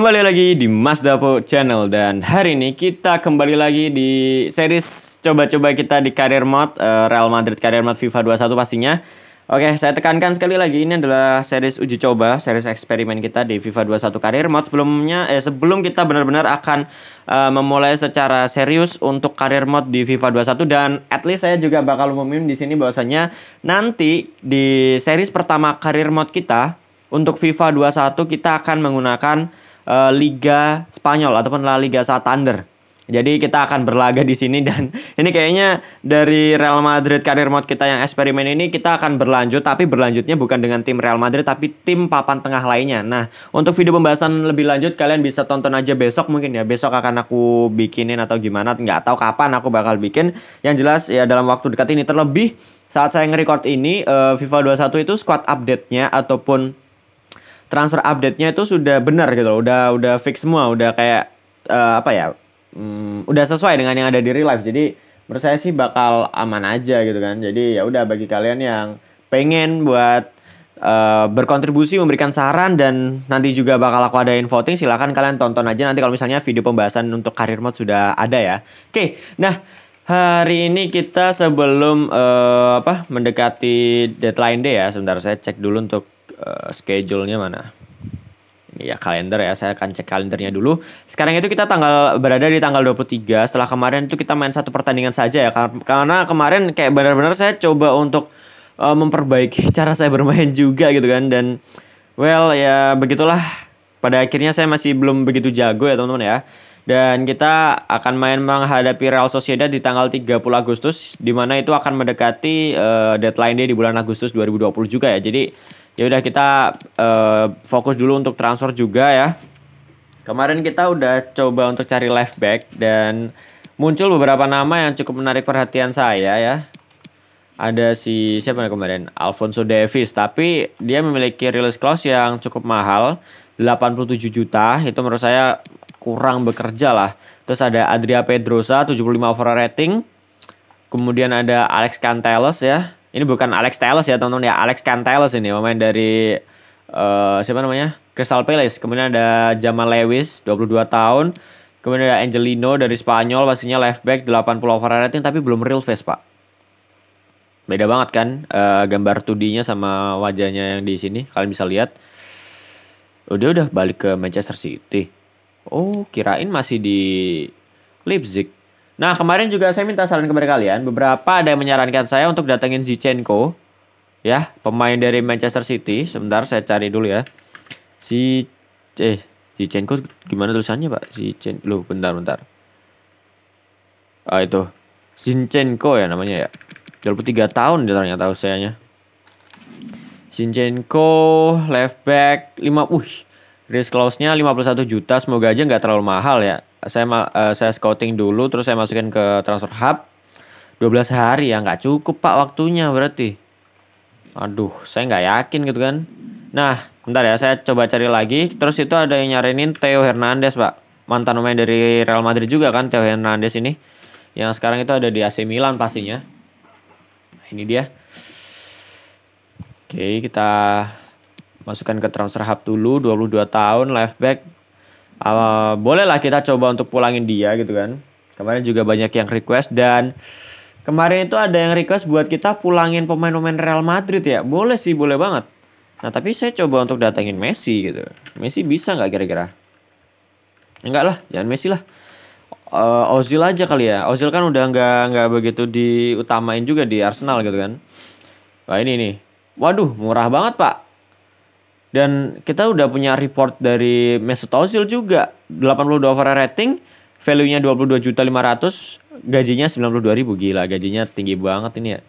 Kembali lagi di Mas Dapo Channel dan hari ini kita kembali lagi di series coba-coba kita di karir mode eh, Real Madrid karir mode FIFA 21 pastinya. Oke, saya tekankan sekali lagi ini adalah series uji coba, series eksperimen kita di FIFA 21 karir mode. Sebelumnya eh sebelum kita benar-benar akan uh, memulai secara serius untuk karir mode di FIFA 21 dan at least saya juga bakal umumin di sini bahwasanya nanti di series pertama karir mode kita untuk FIFA 21 kita akan menggunakan uh, Liga Spanyol ataupun La Liga Santander. Jadi kita akan berlaga di sini dan ini kayaknya dari Real Madrid karir mode kita yang eksperimen ini kita akan berlanjut tapi berlanjutnya bukan dengan tim Real Madrid tapi tim papan tengah lainnya. Nah, untuk video pembahasan lebih lanjut kalian bisa tonton aja besok mungkin ya. Besok akan aku bikinin atau gimana nggak tahu kapan aku bakal bikin. Yang jelas ya dalam waktu dekat ini terlebih saat saya nge-record ini uh, FIFA 21 itu squad update-nya ataupun transfer update-nya itu sudah benar gitu loh, udah udah fix semua, udah kayak uh, apa ya? Um, udah sesuai dengan yang ada di real life. Jadi menurut saya sih bakal aman aja gitu kan. Jadi ya udah bagi kalian yang pengen buat Uh, berkontribusi memberikan saran dan nanti juga bakal aku adain voting silahkan kalian tonton aja nanti kalau misalnya video pembahasan untuk karir mode sudah ada ya oke okay, nah hari ini kita sebelum uh, apa mendekati deadline day ya sebentar saya cek dulu untuk uh, schedule-nya mana? Ini ya kalender ya, saya akan cek kalendernya dulu. Sekarang itu kita tanggal berada di tanggal 23. Setelah kemarin itu kita main satu pertandingan saja ya karena kemarin kayak benar-benar saya coba untuk uh, memperbaiki cara saya bermain juga gitu kan dan well ya begitulah pada akhirnya saya masih belum begitu jago ya teman-teman ya. Dan kita akan main menghadapi Real Sociedad di tanggal 30 Agustus di mana itu akan mendekati uh, deadline day di bulan Agustus 2020 juga ya. Jadi ya udah kita uh, fokus dulu untuk transfer juga ya. Kemarin kita udah coba untuk cari left back dan muncul beberapa nama yang cukup menarik perhatian saya ya. Ada si siapa kemarin? Alfonso Davis, tapi dia memiliki release clause yang cukup mahal, 87 juta. Itu menurut saya kurang bekerja lah. Terus ada Adria Pedrosa 75 overall rating. Kemudian ada Alex Canteles ya, ini bukan Alex Telles ya teman-teman ya, Alex Canteles ini pemain dari uh, siapa namanya? Crystal Palace. Kemudian ada Jamal Lewis 22 tahun. Kemudian ada Angelino dari Spanyol pastinya left back 80 over rating tapi belum real face, Pak. Beda banget kan uh, gambar tudinya sama wajahnya yang di sini. Kalian bisa lihat. Oh, dia udah balik ke Manchester City. Oh, kirain masih di Leipzig. Nah, kemarin juga saya minta saran kepada kalian. Beberapa ada yang menyarankan saya untuk datengin Zichenko. Ya, pemain dari Manchester City. Sebentar, saya cari dulu ya. Si... Eh, Zichenko gimana tulisannya, Pak? Zichen... Loh, bentar, bentar. Ah, itu. Zinchenko ya namanya ya. 23 tahun dia ternyata usianya. Zinchenko, left back, 5... Uh, risk clause-nya 51 juta. Semoga aja nggak terlalu mahal ya saya uh, saya scouting dulu terus saya masukin ke transfer hub 12 hari ya nggak cukup pak waktunya berarti aduh saya nggak yakin gitu kan nah bentar ya saya coba cari lagi terus itu ada yang nyarinin Theo Hernandez pak mantan pemain dari Real Madrid juga kan Theo Hernandez ini yang sekarang itu ada di AC Milan pastinya nah, ini dia oke kita masukkan ke transfer hub dulu 22 tahun left back uh, bolehlah kita coba untuk pulangin dia gitu kan. Kemarin juga banyak yang request dan kemarin itu ada yang request buat kita pulangin pemain-pemain Real Madrid ya. Boleh sih, boleh banget. Nah tapi saya coba untuk datengin Messi gitu. Messi bisa nggak kira-kira? Enggak lah, jangan Messi lah. Uh, Ozil aja kali ya. Ozil kan udah nggak nggak begitu diutamain juga di Arsenal gitu kan. Wah ini nih. Waduh, murah banget pak. Dan kita udah punya report dari Mesut Ozil juga 82 overall rating, value-nya 22.500, gajinya 92.000 gila, gajinya tinggi banget ini ya.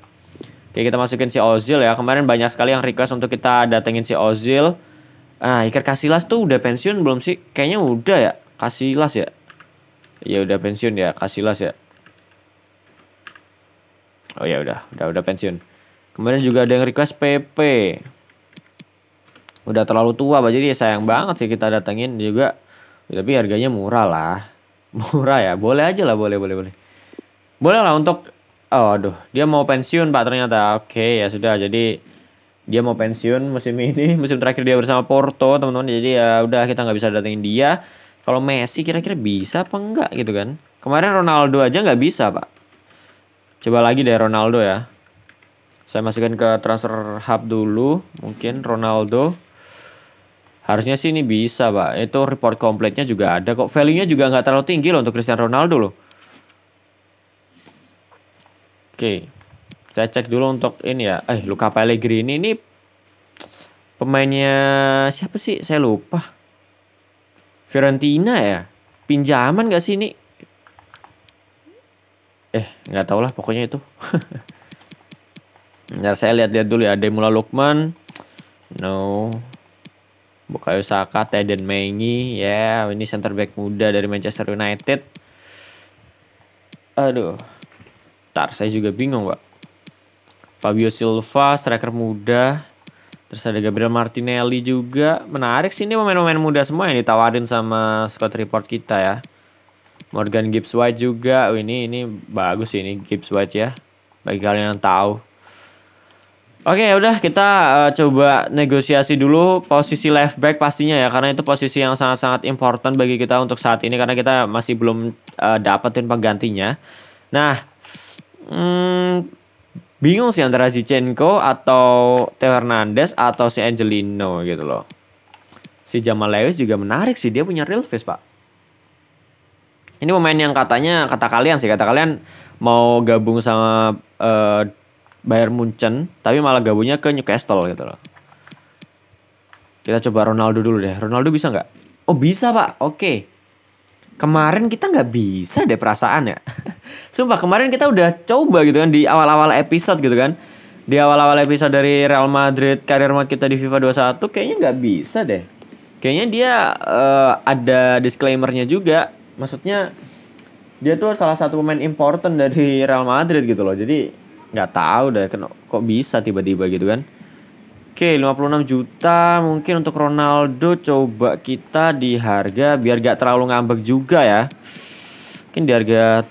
Oke, kita masukin si Ozil ya. Kemarin banyak sekali yang request untuk kita datengin si Ozil. Nah Iker Casillas tuh udah pensiun belum sih? Kayaknya udah ya. Casillas ya. Ya udah pensiun ya, Casillas ya. Oh ya udah, udah udah pensiun. Kemarin juga ada yang request PP udah terlalu tua Pak. Jadi ya sayang banget sih kita datengin juga. Ya, tapi harganya murah lah. Murah ya. Boleh aja lah, boleh boleh boleh. Boleh lah untuk Oh, aduh, dia mau pensiun Pak ternyata. Oke, ya sudah. Jadi dia mau pensiun musim ini, musim terakhir dia bersama Porto, teman-teman. Jadi ya udah kita nggak bisa datengin dia. Kalau Messi kira-kira bisa apa enggak gitu kan? Kemarin Ronaldo aja nggak bisa, Pak. Coba lagi deh Ronaldo ya. Saya masukkan ke transfer hub dulu, mungkin Ronaldo. Harusnya sih ini bisa pak. Itu report komplitnya juga ada kok. Value-nya juga nggak terlalu tinggi loh untuk Cristiano Ronaldo loh. Oke, saya cek dulu untuk ini ya. Eh, Luka Pellegrini ini pemainnya siapa sih? Saya lupa. Fiorentina ya. Pinjaman nggak sih ini? Eh, nggak tau lah. Pokoknya itu. Ntar saya lihat-lihat dulu ya. Demula Lukman. No, Bukayo Saka, Teden Mengi, ya yeah, ini center back muda dari Manchester United. Aduh, tar saya juga bingung pak. Fabio Silva, striker muda. Terus ada Gabriel Martinelli juga. Menarik sih ini pemain-pemain muda semua yang ditawarin sama Scott Report kita ya. Morgan Gibbs White juga. Oh, ini ini bagus ini Gibbs White ya. Bagi kalian yang tahu Oke, okay, ya udah kita uh, coba negosiasi dulu posisi left back pastinya ya karena itu posisi yang sangat-sangat important bagi kita untuk saat ini karena kita masih belum uh, dapetin penggantinya. Nah, hmm, bingung sih antara Zinchenko atau Theo Hernandez atau si Angelino gitu loh. Si Jamal Lewis juga menarik sih, dia punya real face, Pak. Ini pemain yang katanya kata kalian sih, kata kalian mau gabung sama uh, Bayar Munchen, tapi malah gabungnya ke Newcastle gitu loh. Kita coba Ronaldo dulu deh. Ronaldo bisa nggak? Oh bisa pak. Oke. Okay. Kemarin kita nggak bisa deh perasaan ya. Sumpah kemarin kita udah coba gitu kan di awal-awal episode gitu kan. Di awal-awal episode dari Real Madrid karir mat kita di FIFA 21 kayaknya nggak bisa deh. Kayaknya dia uh, ada disclaimernya juga. Maksudnya dia tuh salah satu pemain important dari Real Madrid gitu loh. Jadi nggak tahu deh kok bisa tiba-tiba gitu kan Oke, 56 juta mungkin untuk Ronaldo coba kita di harga biar gak terlalu ngambek juga ya. Mungkin di harga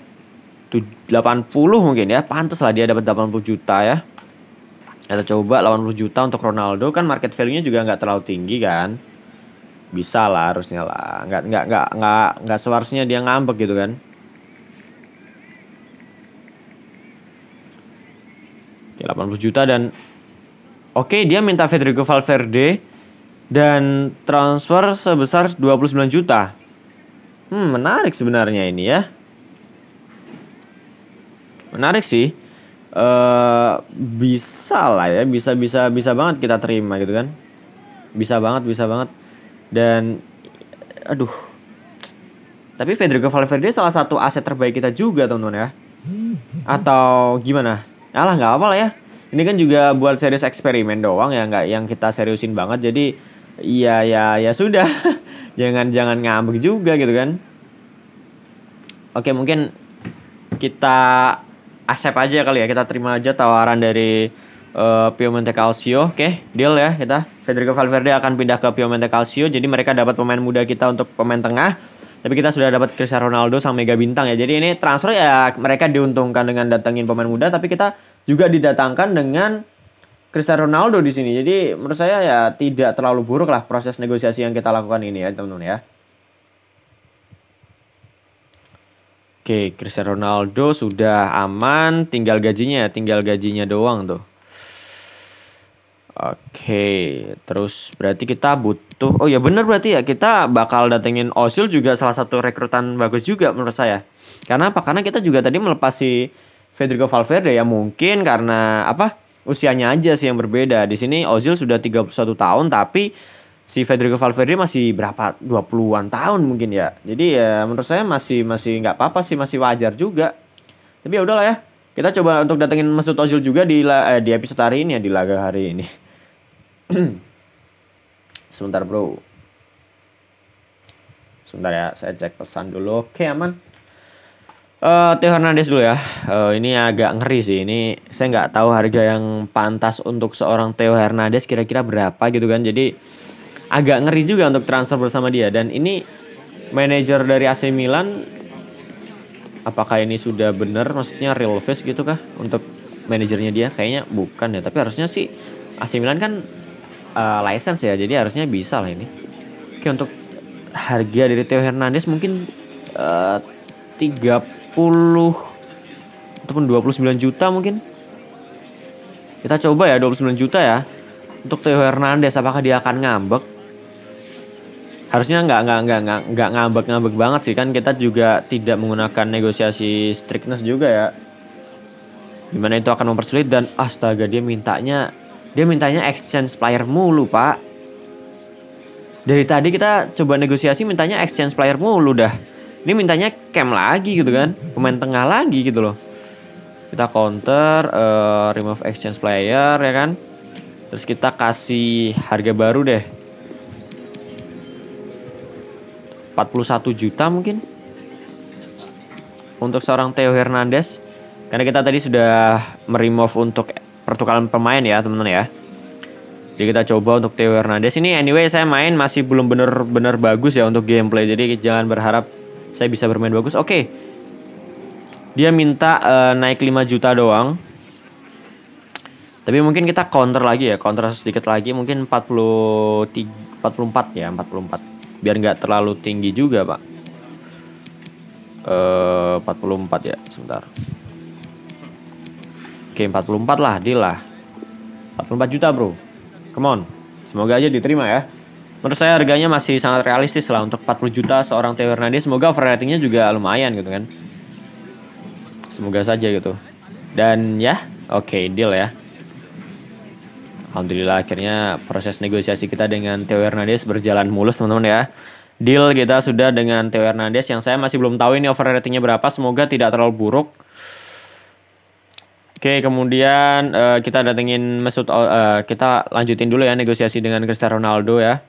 80 mungkin ya. pantas lah dia dapat 80 juta ya. Kita coba 80 juta untuk Ronaldo kan market value-nya juga nggak terlalu tinggi kan. Bisa lah harusnya lah. Nggak nggak nggak nggak nggak seharusnya dia ngambek gitu kan. Oke, 80 juta dan oke dia minta Federico Valverde dan transfer sebesar 29 juta. Hmm, menarik sebenarnya ini ya. Menarik sih. Uh, bisa lah ya bisa bisa bisa banget kita terima gitu kan bisa banget bisa banget dan aduh tapi Federico Valverde salah satu aset terbaik kita juga teman-teman ya atau gimana alah nggak apa lah ya ini kan juga buat series eksperimen doang ya nggak yang kita seriusin banget jadi iya ya ya sudah jangan jangan ngambek juga gitu kan oke mungkin kita accept aja kali ya kita terima aja tawaran dari uh, eh, Piemonte Calcio oke deal ya kita Federico Valverde akan pindah ke Piemonte Calcio jadi mereka dapat pemain muda kita untuk pemain tengah tapi kita sudah dapat Cristiano Ronaldo sang mega bintang ya. Jadi ini transfer ya mereka diuntungkan dengan datangin pemain muda tapi kita juga didatangkan dengan Cristiano Ronaldo di sini. Jadi menurut saya ya tidak terlalu buruk lah proses negosiasi yang kita lakukan ini ya, teman-teman ya. Oke, Cristiano Ronaldo sudah aman, tinggal gajinya, ya, tinggal gajinya doang tuh. Oke, terus berarti kita butuh. Oh ya benar berarti ya kita bakal datengin Osil juga salah satu rekrutan bagus juga menurut saya. Karena apa? Karena kita juga tadi melepas si Federico Valverde ya mungkin karena apa? Usianya aja sih yang berbeda. Di sini Ozil sudah 31 tahun tapi si Federico Valverde masih berapa 20-an tahun mungkin ya. Jadi ya menurut saya masih masih nggak apa-apa sih, masih wajar juga. Tapi ya udahlah ya. Kita coba untuk datengin Mesut Ozil juga di eh, di episode hari ini ya di laga hari ini. Sebentar, Bro. Sebentar ya, saya cek pesan dulu. Oke, aman. Uh, eh, Teo Hernandez dulu ya. Uh, ini agak ngeri sih. Ini saya nggak tahu harga yang pantas untuk seorang Teo Hernandez kira-kira berapa gitu kan. Jadi agak ngeri juga untuk transfer bersama dia. Dan ini manajer dari AC Milan apakah ini sudah benar maksudnya real face gitu kah untuk manajernya dia kayaknya bukan ya tapi harusnya sih AC Milan kan uh, license ya jadi harusnya bisa lah ini oke untuk harga dari Theo Hernandez mungkin eh, uh, 30 ataupun 29 juta mungkin kita coba ya 29 juta ya untuk Theo Hernandez apakah dia akan ngambek harusnya nggak nggak nggak nggak nggak ngambek ngambek banget sih kan kita juga tidak menggunakan negosiasi strictness juga ya Gimana itu akan mempersulit dan astaga dia mintanya dia mintanya exchange player mulu pak dari tadi kita coba negosiasi mintanya exchange player mulu dah ini mintanya cam lagi gitu kan pemain tengah lagi gitu loh kita counter uh, remove exchange player ya kan terus kita kasih harga baru deh 41 juta mungkin untuk seorang Theo Hernandez karena kita tadi sudah meremove untuk pertukaran pemain ya teman-teman ya jadi kita coba untuk Theo Hernandez ini anyway saya main masih belum bener-bener bagus ya untuk gameplay jadi jangan berharap saya bisa bermain bagus oke okay. dia minta uh, naik 5 juta doang tapi mungkin kita counter lagi ya counter sedikit lagi mungkin 43 44 ya 44 biar nggak terlalu tinggi juga pak eh, uh, 44 ya sebentar oke 44 lah deal lah 44 juta bro come on semoga aja diterima ya menurut saya harganya masih sangat realistis lah untuk 40 juta seorang Theo Hernandez semoga overratingnya juga lumayan gitu kan semoga saja gitu dan ya oke okay, deal ya Alhamdulillah akhirnya proses negosiasi kita dengan Theo Hernandez berjalan mulus teman-teman ya. Deal kita sudah dengan Theo Hernandez yang saya masih belum tahu ini over ratingnya berapa. Semoga tidak terlalu buruk. Oke, kemudian uh, kita datengin Mesut uh, kita lanjutin dulu ya negosiasi dengan Cristiano Ronaldo ya.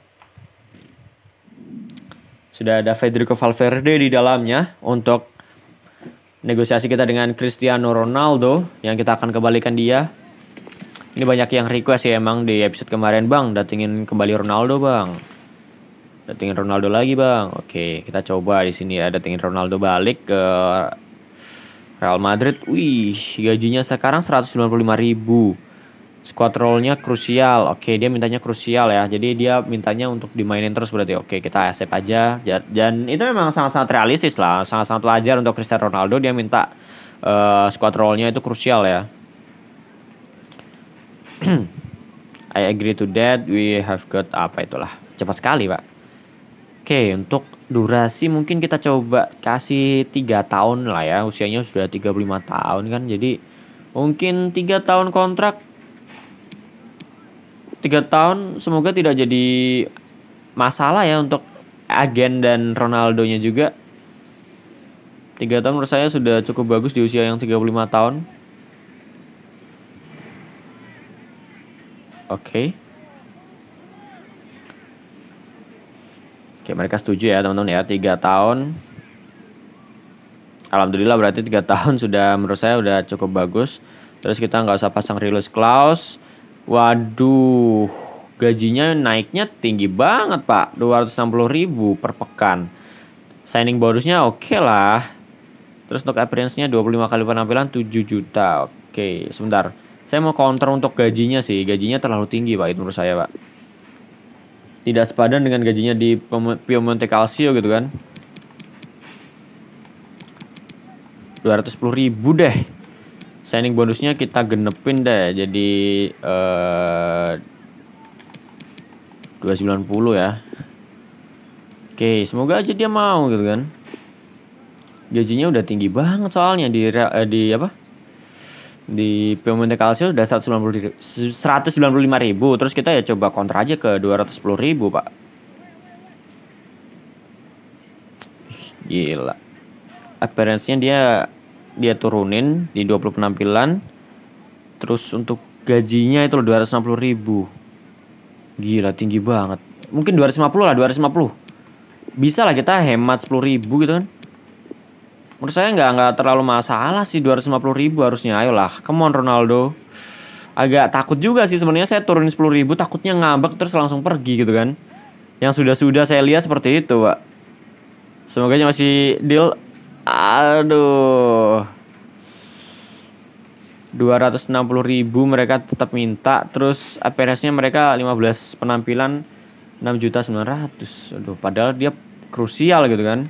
Sudah ada Federico Valverde di dalamnya untuk negosiasi kita dengan Cristiano Ronaldo yang kita akan kembalikan dia ini banyak yang request ya emang di episode kemarin bang datengin kembali Ronaldo bang. Datengin Ronaldo lagi bang. Oke kita coba di sini ya datengin Ronaldo balik ke Real Madrid. Wih gajinya sekarang 195 ribu. Squad rollnya krusial. Oke dia mintanya krusial ya. Jadi dia mintanya untuk dimainin terus berarti. Oke kita accept aja. Dan itu memang sangat-sangat realistis lah. Sangat-sangat wajar untuk Cristiano Ronaldo dia minta uh, squad rollnya itu krusial ya I agree to that. We have got apa itulah. Cepat sekali, Pak. Oke, untuk durasi mungkin kita coba kasih 3 tahun lah ya. Usianya sudah 35 tahun kan. Jadi mungkin 3 tahun kontrak 3 tahun semoga tidak jadi masalah ya untuk agen dan Ronaldo nya juga. 3 tahun menurut saya sudah cukup bagus di usia yang 35 tahun. Oke. Okay. Oke, mereka setuju ya teman-teman ya, tiga tahun. Alhamdulillah berarti tiga tahun sudah menurut saya sudah cukup bagus. Terus kita nggak usah pasang release clause. Waduh, gajinya naiknya tinggi banget pak, 260.000 ribu per pekan. Signing bonusnya oke okay lah. Terus untuk appearance-nya 25 kali penampilan 7 juta. Oke, okay, sebentar. Saya mau counter untuk gajinya sih. Gajinya terlalu tinggi, Pak, itu menurut saya, Pak. Tidak sepadan dengan gajinya di Piemonte Calcio gitu kan. 210 ribu deh. Signing bonusnya kita genepin deh. Jadi eh, uh, 290 ya. Oke, semoga aja dia mau gitu kan. Gajinya udah tinggi banget soalnya di eh, di apa? di Pemuda Kalsio udah puluh 195 ribu terus kita ya coba kontra aja ke 210 ribu pak gila appearance-nya dia dia turunin di 20 penampilan terus untuk gajinya itu 260 ribu gila tinggi banget mungkin 250 lah 250 bisa lah kita hemat 10 ribu gitu kan menurut saya nggak nggak terlalu masalah sih 250 ribu harusnya ayolah come on Ronaldo agak takut juga sih sebenarnya saya turunin 10 ribu takutnya ngambek terus langsung pergi gitu kan yang sudah-sudah saya lihat seperti itu pak semoga aja masih deal aduh 260 ribu mereka tetap minta terus appearance-nya mereka 15 penampilan 6 juta 900 aduh padahal dia krusial gitu kan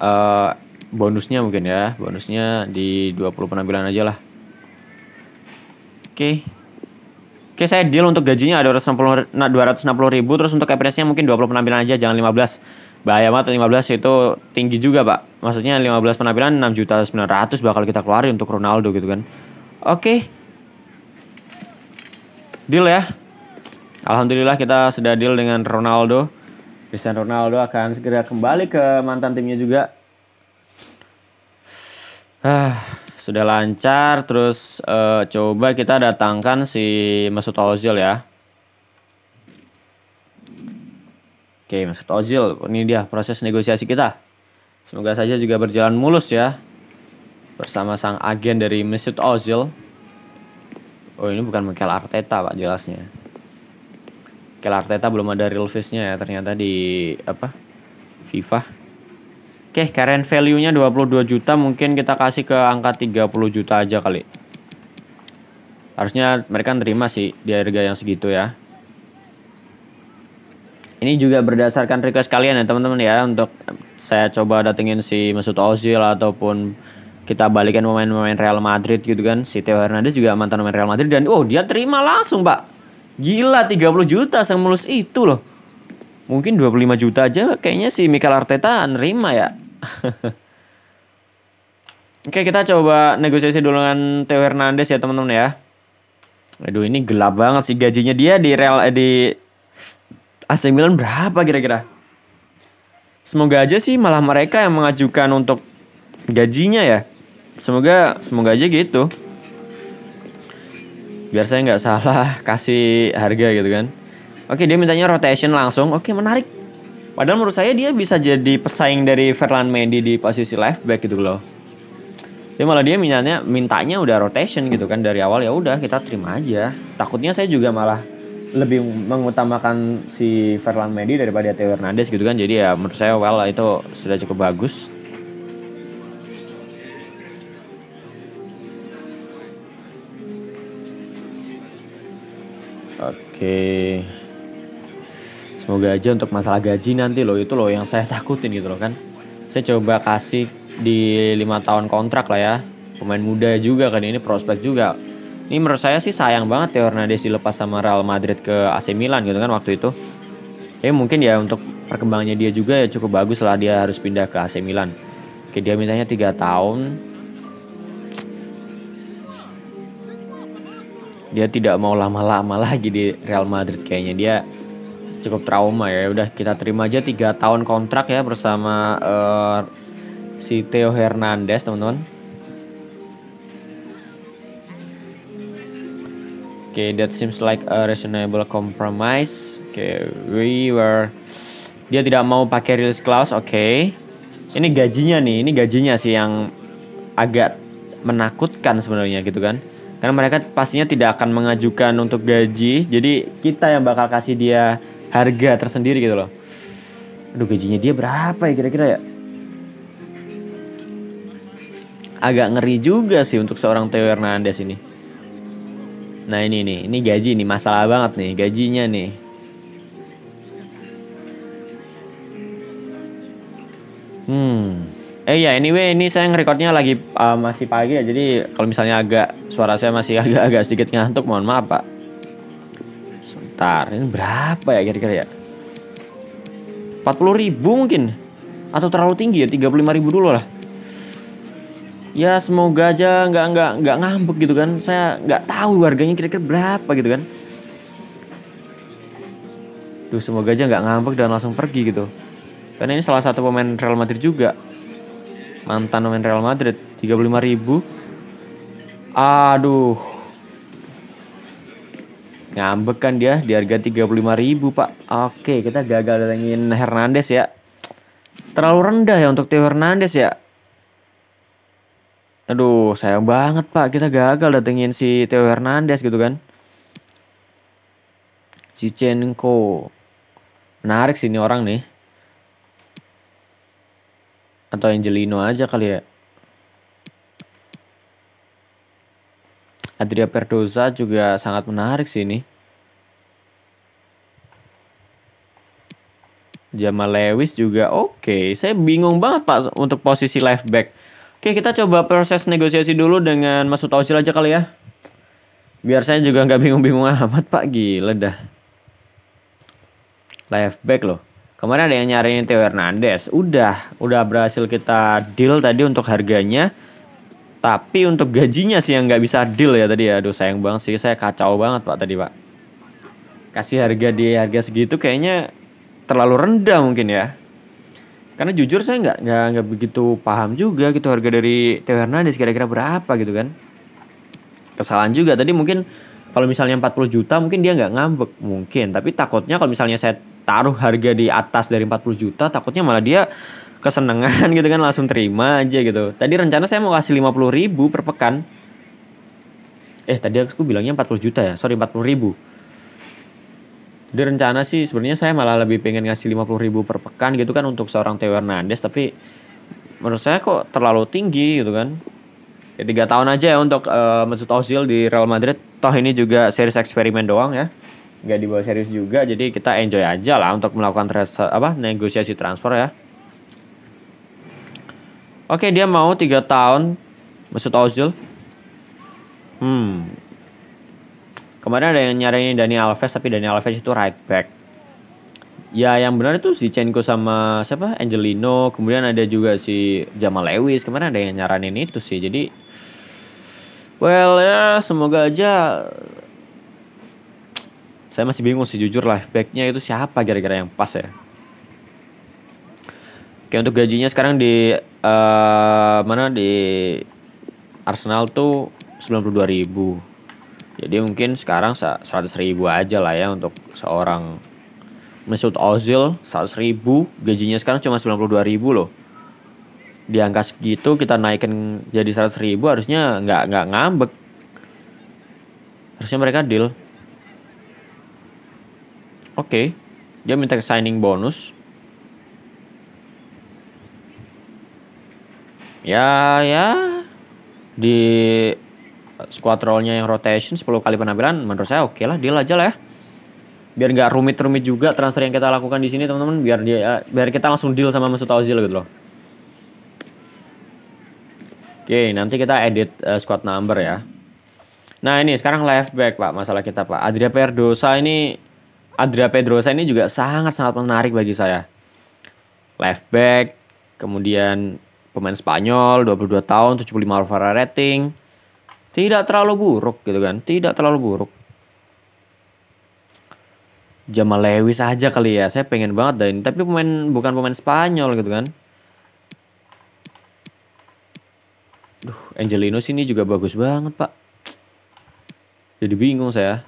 uh, bonusnya mungkin ya bonusnya di 20 penampilan aja lah oke okay. Oke okay, saya deal untuk gajinya ada 260, 260 nah, ribu Terus untuk appearance-nya e mungkin 20 penampilan aja Jangan 15 Bahaya banget 15 itu tinggi juga pak Maksudnya 15 penampilan 6 juta 900 bakal kita keluarin untuk Ronaldo gitu kan Oke okay. Deal ya Alhamdulillah kita sudah deal dengan Ronaldo Cristiano Ronaldo akan segera kembali ke mantan timnya juga. Ah, sudah lancar. Terus uh, coba kita datangkan si Mesut Ozil ya. Oke, Mesut Ozil. Ini dia proses negosiasi kita. Semoga saja juga berjalan mulus ya. Bersama sang agen dari Mesut Ozil. Oh, ini bukan Mikel Arteta, Pak, jelasnya. Mikel Arteta belum ada real face-nya ya ternyata di apa? FIFA. Oke, okay, current value-nya 22 juta, mungkin kita kasih ke angka 30 juta aja kali. Harusnya mereka nerima sih di harga yang segitu ya. Ini juga berdasarkan request kalian ya teman-teman ya untuk saya coba datengin si Mesut Ozil ataupun kita balikin pemain-pemain Real Madrid gitu kan. Si Theo Hernandez juga mantan pemain Real Madrid dan oh dia terima langsung, Pak. Gila 30 juta sang mulus itu loh. Mungkin 25 juta aja kayaknya si Mikel Arteta nerima ya. Oke kita coba negosiasi dulu dengan Theo Hernandez ya teman-teman ya. Aduh ini gelap banget sih gajinya dia di Real eh, di AC Milan berapa kira-kira? Semoga aja sih malah mereka yang mengajukan untuk gajinya ya. Semoga semoga aja gitu biar saya nggak salah kasih harga gitu kan oke dia mintanya rotation langsung oke menarik padahal menurut saya dia bisa jadi pesaing dari Ferland Mendy di posisi left back gitu loh dia malah dia mintanya mintanya udah rotation gitu kan dari awal ya udah kita terima aja takutnya saya juga malah lebih mengutamakan si Ferland Mendy daripada Theo Hernandez gitu kan jadi ya menurut saya well itu sudah cukup bagus Oke. Semoga aja untuk masalah gaji nanti loh itu loh yang saya takutin gitu loh kan. Saya coba kasih di lima tahun kontrak lah ya. Pemain muda juga kan ini prospek juga. Ini menurut saya sih sayang banget ya Hernandez dilepas sama Real Madrid ke AC Milan gitu kan waktu itu. Ya mungkin ya untuk perkembangannya dia juga ya cukup bagus lah dia harus pindah ke AC Milan. Oke dia mintanya tiga tahun dia tidak mau lama-lama lagi di Real Madrid kayaknya dia cukup trauma ya. ya udah kita terima aja tiga tahun kontrak ya bersama uh, si Theo Hernandez teman-teman okay that seems like a reasonable compromise okay we were dia tidak mau pakai release clause oke okay. ini gajinya nih ini gajinya sih yang agak menakutkan sebenarnya gitu kan karena mereka pastinya tidak akan mengajukan untuk gaji jadi kita yang bakal kasih dia harga tersendiri gitu loh aduh gajinya dia berapa ya kira-kira ya agak ngeri juga sih untuk seorang Theo Hernandez ini nah ini nih ini gaji nih masalah banget nih gajinya nih hmm Eh ya, anyway ini saya ngerekodnya lagi uh, masih pagi ya. Jadi kalau misalnya agak suara saya masih agak-agak sedikit ngantuk, mohon maaf, Pak. Sebentar, ini berapa ya kira-kira ya? 40 ribu mungkin atau terlalu tinggi ya 35 ribu dulu lah ya semoga aja nggak nggak nggak ngambek gitu kan saya nggak tahu warganya kira-kira berapa gitu kan Duh semoga aja nggak ngambek dan langsung pergi gitu karena ini salah satu pemain Real Madrid juga mantan pemain Real Madrid 35 ribu aduh ngambek kan dia di harga 35 ribu pak oke kita gagal datengin Hernandez ya terlalu rendah ya untuk Theo Hernandez ya aduh sayang banget pak kita gagal datengin si Theo Hernandez gitu kan Zichenko menarik sih ini orang nih atau Angelino aja kali ya. Adria Perdosa juga sangat menarik sih ini. Jamal Lewis juga oke. Okay. Saya bingung banget Pak untuk posisi left back. Oke, kita coba proses negosiasi dulu dengan Mas Utausil aja kali ya. Biar saya juga nggak bingung-bingung amat Pak, gila dah. Left back loh. Kemarin ada yang nyariin Theo Hernandez. Udah, udah berhasil kita deal tadi untuk harganya. Tapi untuk gajinya sih yang nggak bisa deal ya tadi ya. Aduh sayang banget sih, saya kacau banget pak tadi pak. Kasih harga di harga segitu kayaknya terlalu rendah mungkin ya. Karena jujur saya nggak nggak nggak begitu paham juga gitu harga dari Theo Hernandez kira-kira berapa gitu kan. Kesalahan juga tadi mungkin kalau misalnya 40 juta mungkin dia nggak ngambek mungkin tapi takutnya kalau misalnya saya taruh harga di atas dari 40 juta takutnya malah dia kesenangan gitu kan langsung terima aja gitu. Tadi rencana saya mau kasih 50 ribu per pekan. Eh tadi aku bilangnya 40 juta ya, sorry 40 ribu. Jadi rencana sih sebenarnya saya malah lebih pengen ngasih 50 ribu per pekan gitu kan untuk seorang Theo Hernandez tapi menurut saya kok terlalu tinggi gitu kan. Ya, tiga tahun aja ya untuk uh, Mesut Ozil di Real Madrid. Toh ini juga series eksperimen doang ya nggak dibawa serius juga jadi kita enjoy aja lah untuk melakukan trans apa negosiasi transfer ya oke dia mau tiga tahun maksud Ozil hmm kemarin ada yang ini Dani Alves tapi Dani Alves itu right back ya yang benar itu si Chenko sama siapa Angelino kemudian ada juga si Jamal Lewis kemarin ada yang nyaranin itu sih jadi well ya semoga aja saya masih bingung sih jujur life backnya itu siapa gara-gara yang pas ya. Kayak untuk gajinya sekarang di uh, mana di Arsenal tuh 92 ribu. Jadi mungkin sekarang 100 ribu aja lah ya untuk seorang Mesut Ozil 100 ribu gajinya sekarang cuma 92 ribu loh di angka segitu kita naikin jadi 100 ribu harusnya nggak nggak ngambek harusnya mereka deal Oke. Okay. Dia minta signing bonus. Ya, ya. Di squad rollnya yang rotation 10 kali penampilan menurut saya oke okay lah deal aja lah ya biar nggak rumit-rumit juga transfer yang kita lakukan di sini teman-teman biar dia ya, biar kita langsung deal sama Mesut Ozil gitu loh Oke, okay, nanti kita edit uh, squad number ya. Nah, ini sekarang left back, Pak, masalah kita, Pak. Adria Perdosa ini Andrea Pedrosa ini juga sangat-sangat menarik bagi saya. Left back, kemudian pemain Spanyol, 22 tahun, 75 overall rating. Tidak terlalu buruk gitu kan, tidak terlalu buruk. Jamal Lewis aja kali ya. Saya pengen banget dan tapi pemain bukan pemain Spanyol gitu kan. Duh, Angelino sini juga bagus banget, Pak. Jadi bingung saya.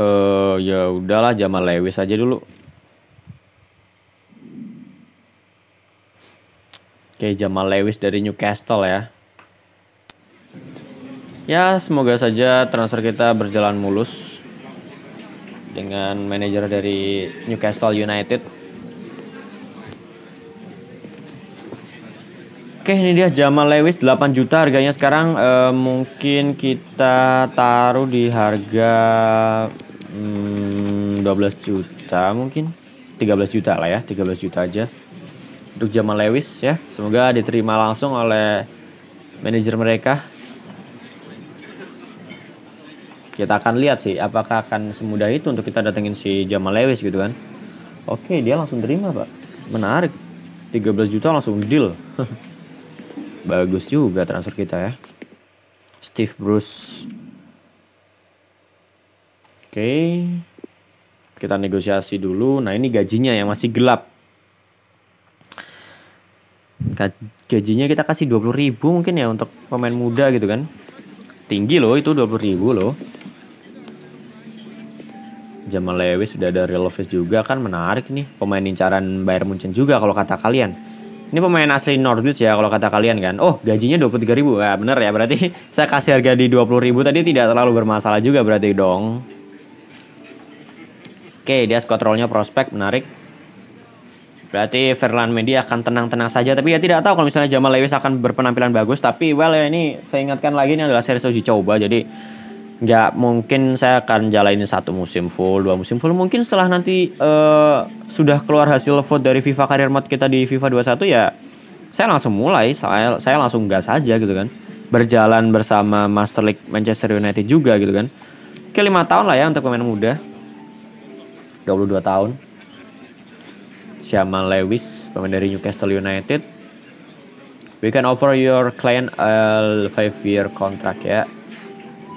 uh, ya udahlah Jamal Lewis aja dulu. Oke, Jamal Lewis dari Newcastle ya. Ya, semoga saja transfer kita berjalan mulus dengan manajer dari Newcastle United. Oke, ini dia Jamal Lewis 8 juta harganya sekarang e, mungkin kita taruh di harga hmm, 12 juta mungkin 13 juta lah ya 13 juta aja untuk Jamal Lewis ya semoga diterima langsung oleh manajer mereka kita akan lihat sih apakah akan semudah itu untuk kita datengin si Jamal Lewis gitu kan oke dia langsung terima pak menarik 13 juta langsung deal bagus juga transfer kita ya Steve Bruce Oke. Kita negosiasi dulu. Nah, ini gajinya yang masih gelap. Gajinya kita kasih 20.000 mungkin ya untuk pemain muda gitu kan. Tinggi loh itu 20.000 loh. Jamal Lewis sudah ada real office juga kan menarik nih pemain incaran Bayern Munchen juga kalau kata kalian. Ini pemain asli Norwich ya kalau kata kalian kan. Oh, gajinya 23.000. Ya ah, bener ya berarti saya kasih harga di ribu tadi tidak terlalu bermasalah juga berarti dong. Oke, dia squad rollnya prospek, menarik. Berarti Verlan Mendy akan tenang-tenang saja. Tapi ya tidak tahu kalau misalnya Jamal Lewis akan berpenampilan bagus. Tapi well ya ini saya ingatkan lagi ini adalah seri uji coba. Jadi nggak mungkin saya akan jalanin satu musim full, dua musim full. Mungkin setelah nanti uh, sudah keluar hasil vote dari FIFA Career Mode kita di FIFA 21 ya saya langsung mulai. Saya, saya langsung gas aja gitu kan. Berjalan bersama Master League Manchester United juga gitu kan. Oke lima tahun lah ya untuk pemain muda. 22 tahun. siaman Lewis, pemain dari Newcastle United. We can offer your client a 5 year contract ya.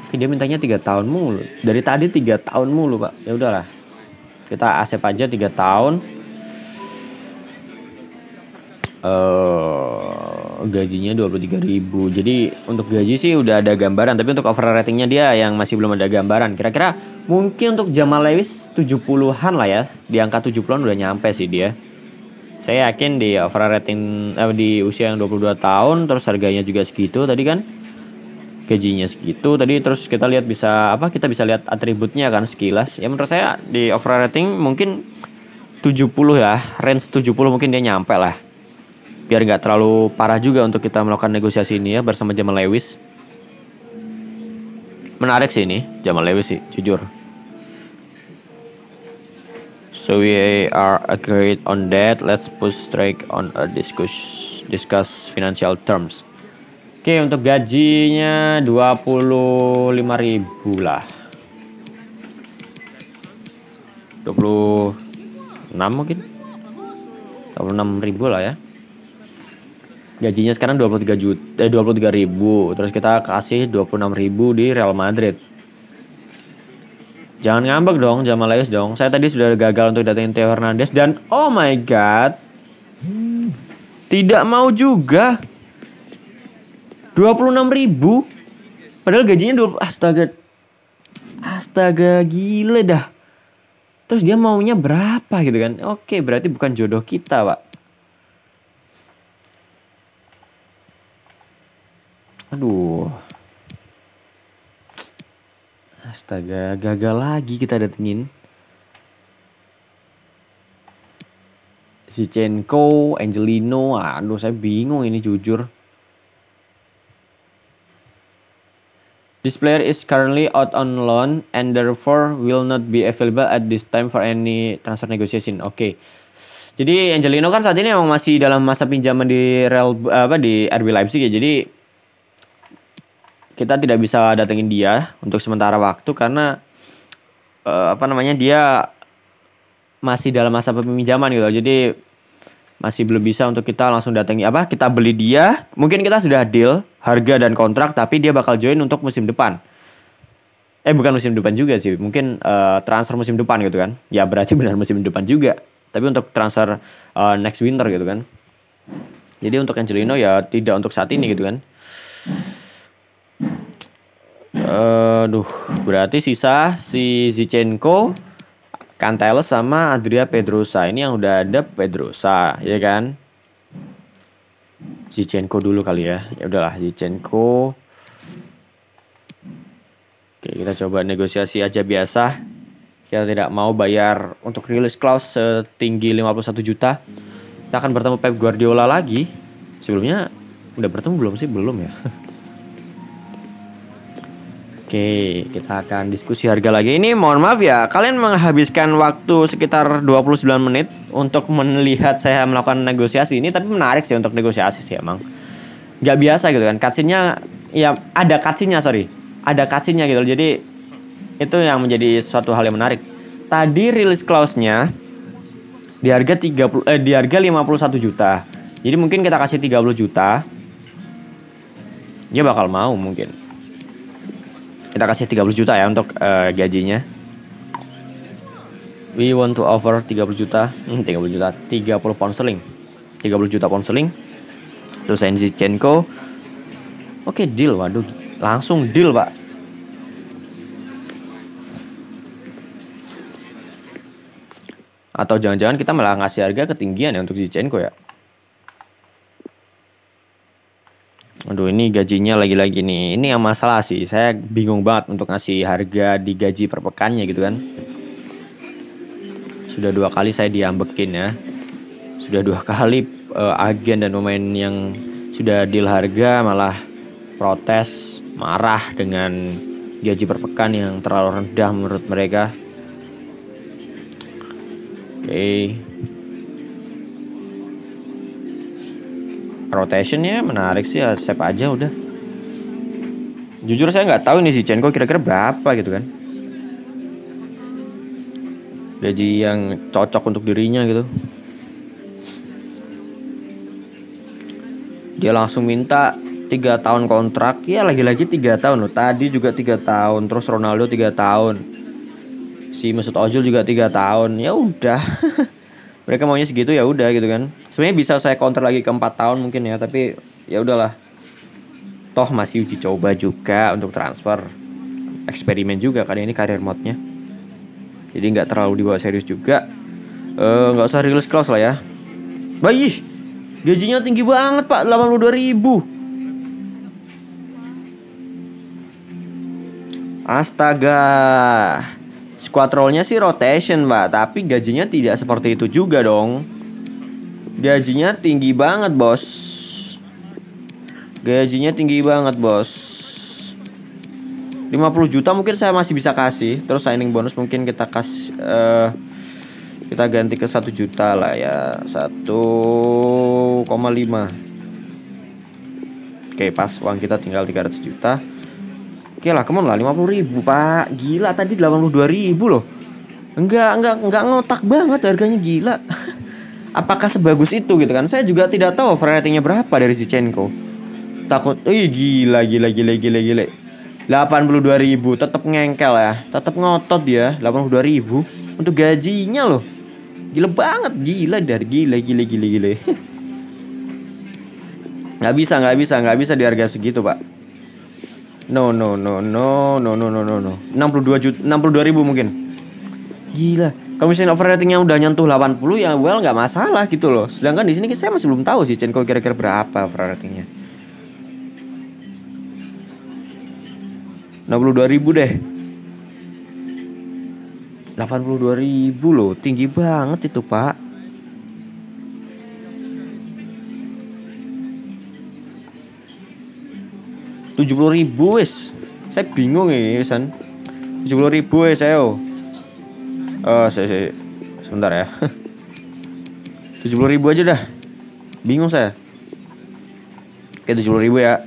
Tapi dia mintanya 3 tahun mulu. Dari tadi 3 tahun mulu, Pak. Ya udahlah. Kita asep aja 3 tahun. Uh, gajinya 23 ribu Jadi untuk gaji sih udah ada gambaran Tapi untuk over ratingnya dia yang masih belum ada gambaran Kira-kira Mungkin untuk Jamal Lewis 70-an lah ya. Di angka 70-an udah nyampe sih dia. Saya yakin di overrating eh, di usia yang 22 tahun terus harganya juga segitu tadi kan. Gajinya segitu. Tadi terus kita lihat bisa apa? Kita bisa lihat atributnya kan sekilas. Ya menurut saya di rating mungkin 70 ya. Range 70 mungkin dia nyampe lah. Biar nggak terlalu parah juga untuk kita melakukan negosiasi ini ya bersama Jamal Lewis menarik sih ini Jamal Lewis sih jujur so we are agreed on that let's push strike on a discuss discuss financial terms oke okay, untuk gajinya 25.000 lah 26 mungkin 26 ribu lah ya gajinya sekarang 23 juta eh 23 ribu terus kita kasih 26 ribu di Real Madrid jangan ngambek dong Jamal Layes dong saya tadi sudah gagal untuk datengin Theo Hernandez dan oh my god tidak mau juga 26 ribu padahal gajinya 20 astaga astaga gila dah terus dia maunya berapa gitu kan oke berarti bukan jodoh kita pak Aduh. Astaga, gagal lagi kita datengin. si Chenko, Angelino, aduh saya bingung ini jujur. This player is currently out on loan and therefore will not be available at this time for any transfer negotiation. Oke. Okay. Jadi Angelino kan saat ini emang masih dalam masa pinjaman di Real apa di RB Leipzig ya. Jadi kita tidak bisa datengin dia untuk sementara waktu karena uh, apa namanya dia masih dalam masa peminjaman gitu. Jadi masih belum bisa untuk kita langsung datangi apa kita beli dia mungkin kita sudah deal harga dan kontrak tapi dia bakal join untuk musim depan eh bukan musim depan juga sih mungkin uh, transfer musim depan gitu kan ya berarti benar musim depan juga tapi untuk transfer uh, next winter gitu kan jadi untuk Angelino ya tidak untuk saat ini gitu kan Aduh, eh, berarti sisa si Zichenko, Kanteles sama Adria Pedrosa. Ini yang udah ada Pedrosa, ya kan? Zichenko dulu kali ya. Ya udahlah, Zichenko. Oke, kita coba negosiasi aja biasa. Kita tidak mau bayar untuk rilis clause setinggi 51 juta. Kita akan bertemu Pep Guardiola lagi. Sebelumnya udah bertemu belum sih? Belum ya. Oke, kita akan diskusi harga lagi. Ini mohon maaf ya, kalian menghabiskan waktu sekitar 29 menit untuk melihat saya melakukan negosiasi ini, tapi menarik sih untuk negosiasi sih emang. Gak biasa gitu kan, cutscene ya ada cutscene sorry, ada cutscene gitu. Jadi itu yang menjadi suatu hal yang menarik. Tadi rilis clause-nya di harga 30 eh, di harga 51 juta. Jadi mungkin kita kasih 30 juta. Dia bakal mau mungkin. Kita kasih 30 juta ya untuk uh, gajinya. We want to offer 30 juta, hmm, 30 juta, 30 pound sterling. 30 juta pound sterling. Terus Zinchenko. Oke, okay, deal. Waduh, langsung deal, Pak. Atau jangan-jangan kita malah ngasih harga ketinggian ya untuk Zinchenko ya. Aduh ini gajinya lagi-lagi nih Ini yang masalah sih Saya bingung banget untuk ngasih harga di gaji per pekannya gitu kan Sudah dua kali saya diambekin ya Sudah dua kali uh, agen dan pemain yang sudah deal harga malah protes Marah dengan gaji per pekan yang terlalu rendah menurut mereka Oke okay. rotationnya menarik sih ya save aja udah jujur saya nggak tahu nih si Chenko kira-kira berapa gitu kan gaji yang cocok untuk dirinya gitu dia langsung minta tiga tahun kontrak ya lagi-lagi tiga -lagi tahun loh tadi juga tiga tahun terus Ronaldo tiga tahun si Mesut Ozil juga tiga tahun ya udah mereka maunya segitu ya udah gitu kan sebenarnya bisa saya counter lagi ke empat tahun mungkin ya tapi ya udahlah toh masih uji coba juga untuk transfer eksperimen juga kali ini karir modnya jadi nggak terlalu dibawa serius juga eh, nggak uh, usah rilis kelas lah ya bayi gajinya tinggi banget pak 82 ribu astaga Squad rollnya sih rotation mbak Tapi gajinya tidak seperti itu juga dong Gajinya tinggi banget bos Gajinya tinggi banget bos 50 juta mungkin saya masih bisa kasih Terus signing bonus mungkin kita kasih eh, uh, Kita ganti ke 1 juta lah ya 1,5 Oke pas uang kita tinggal 300 juta Oke lah, kemon lah, lah, 50 ribu pak Gila, tadi delapan puluh dua ribu loh Enggak, enggak, enggak ngotak banget harganya gila Apakah sebagus itu gitu kan Saya juga tidak tahu overall ratingnya berapa dari si Chenko Takut, ih gila, gila, gila, gila, gila delapan puluh dua ribu, tetap ngengkel ya Tetap ngotot dia, dua ribu Untuk gajinya loh Gila banget, gila dari gila, gila, gila, gila Gak bisa, gak bisa, gak bisa di harga segitu pak No no no no no no no no no. 62 juta 62 ribu mungkin. Gila. Kalau misalnya ratingnya udah nyentuh 80 ya well nggak masalah gitu loh. Sedangkan di sini saya masih belum tahu sih Chenko kira-kira berapa overratingnya. 62 ribu deh 82 ribu loh tinggi banget itu pak tujuh puluh ribu wis saya bingung ya san tujuh puluh ribu wis ayo oh saya, saya sebentar ya tujuh puluh ribu aja dah bingung saya oke tujuh puluh ribu ya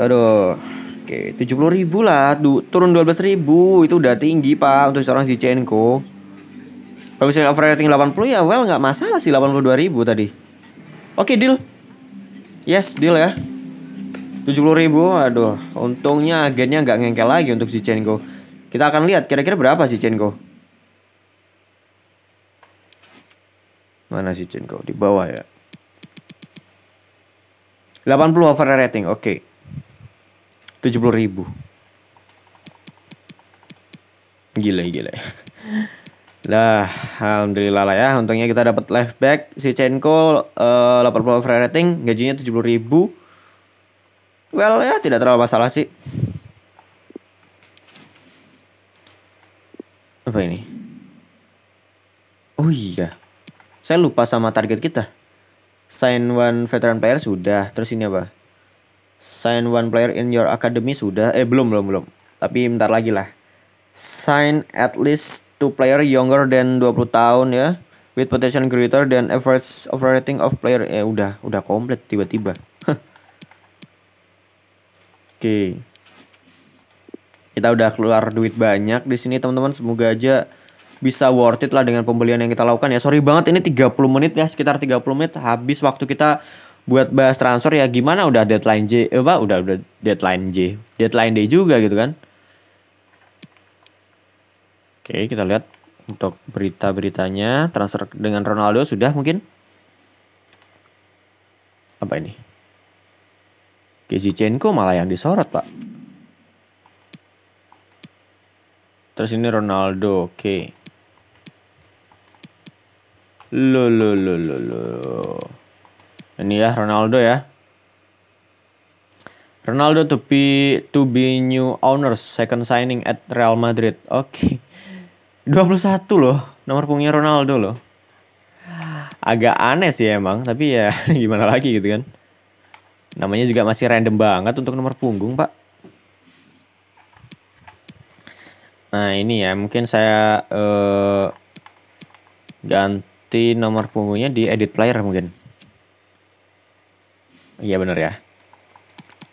aduh oke tujuh puluh ribu lah du turun dua belas ribu itu udah tinggi pak untuk seorang si Zinchenko kalau misalnya overrating 80 ya well nggak masalah sih 82 ribu tadi oke deal yes deal ya 70 ribu aduh untungnya agennya nggak ngengkel lagi untuk si Chengo kita akan lihat kira-kira berapa si Chengo mana si Chengo di bawah ya 80 over rating oke okay. 70 ribu gila gila lah alhamdulillah lah ya untungnya kita dapat left back si Chenko uh, 80 over rating gajinya 70 ribu well ya tidak terlalu masalah sih apa ini oh iya saya lupa sama target kita sign one veteran player sudah terus ini apa sign one player in your academy sudah eh belum belum belum tapi bentar lagi lah sign at least two player younger than 20 tahun ya with potential greater than average rating of player Eh udah udah komplit tiba-tiba Oke. Kita udah keluar duit banyak di sini teman-teman. Semoga aja bisa worth it lah dengan pembelian yang kita lakukan ya. Sorry banget ini 30 menit ya, sekitar 30 menit habis waktu kita buat bahas transfer ya gimana udah deadline J eh, apa udah udah deadline J, deadline day juga gitu kan. Oke, kita lihat untuk berita-beritanya transfer dengan Ronaldo sudah mungkin apa ini? Kizichenko malah yang disorot, Pak. Terus ini Ronaldo, oke. Okay. Lo lo lo lo lo. Ini ya Ronaldo ya. Ronaldo to be to be new owners second signing at Real Madrid. Oke. Okay. 21 loh, nomor punggungnya Ronaldo loh. Agak aneh sih emang, tapi ya gimana lagi gitu kan. Namanya juga masih random banget untuk nomor punggung, Pak. Nah, ini ya, mungkin saya uh, ganti nomor punggungnya di edit player mungkin. Iya bener ya.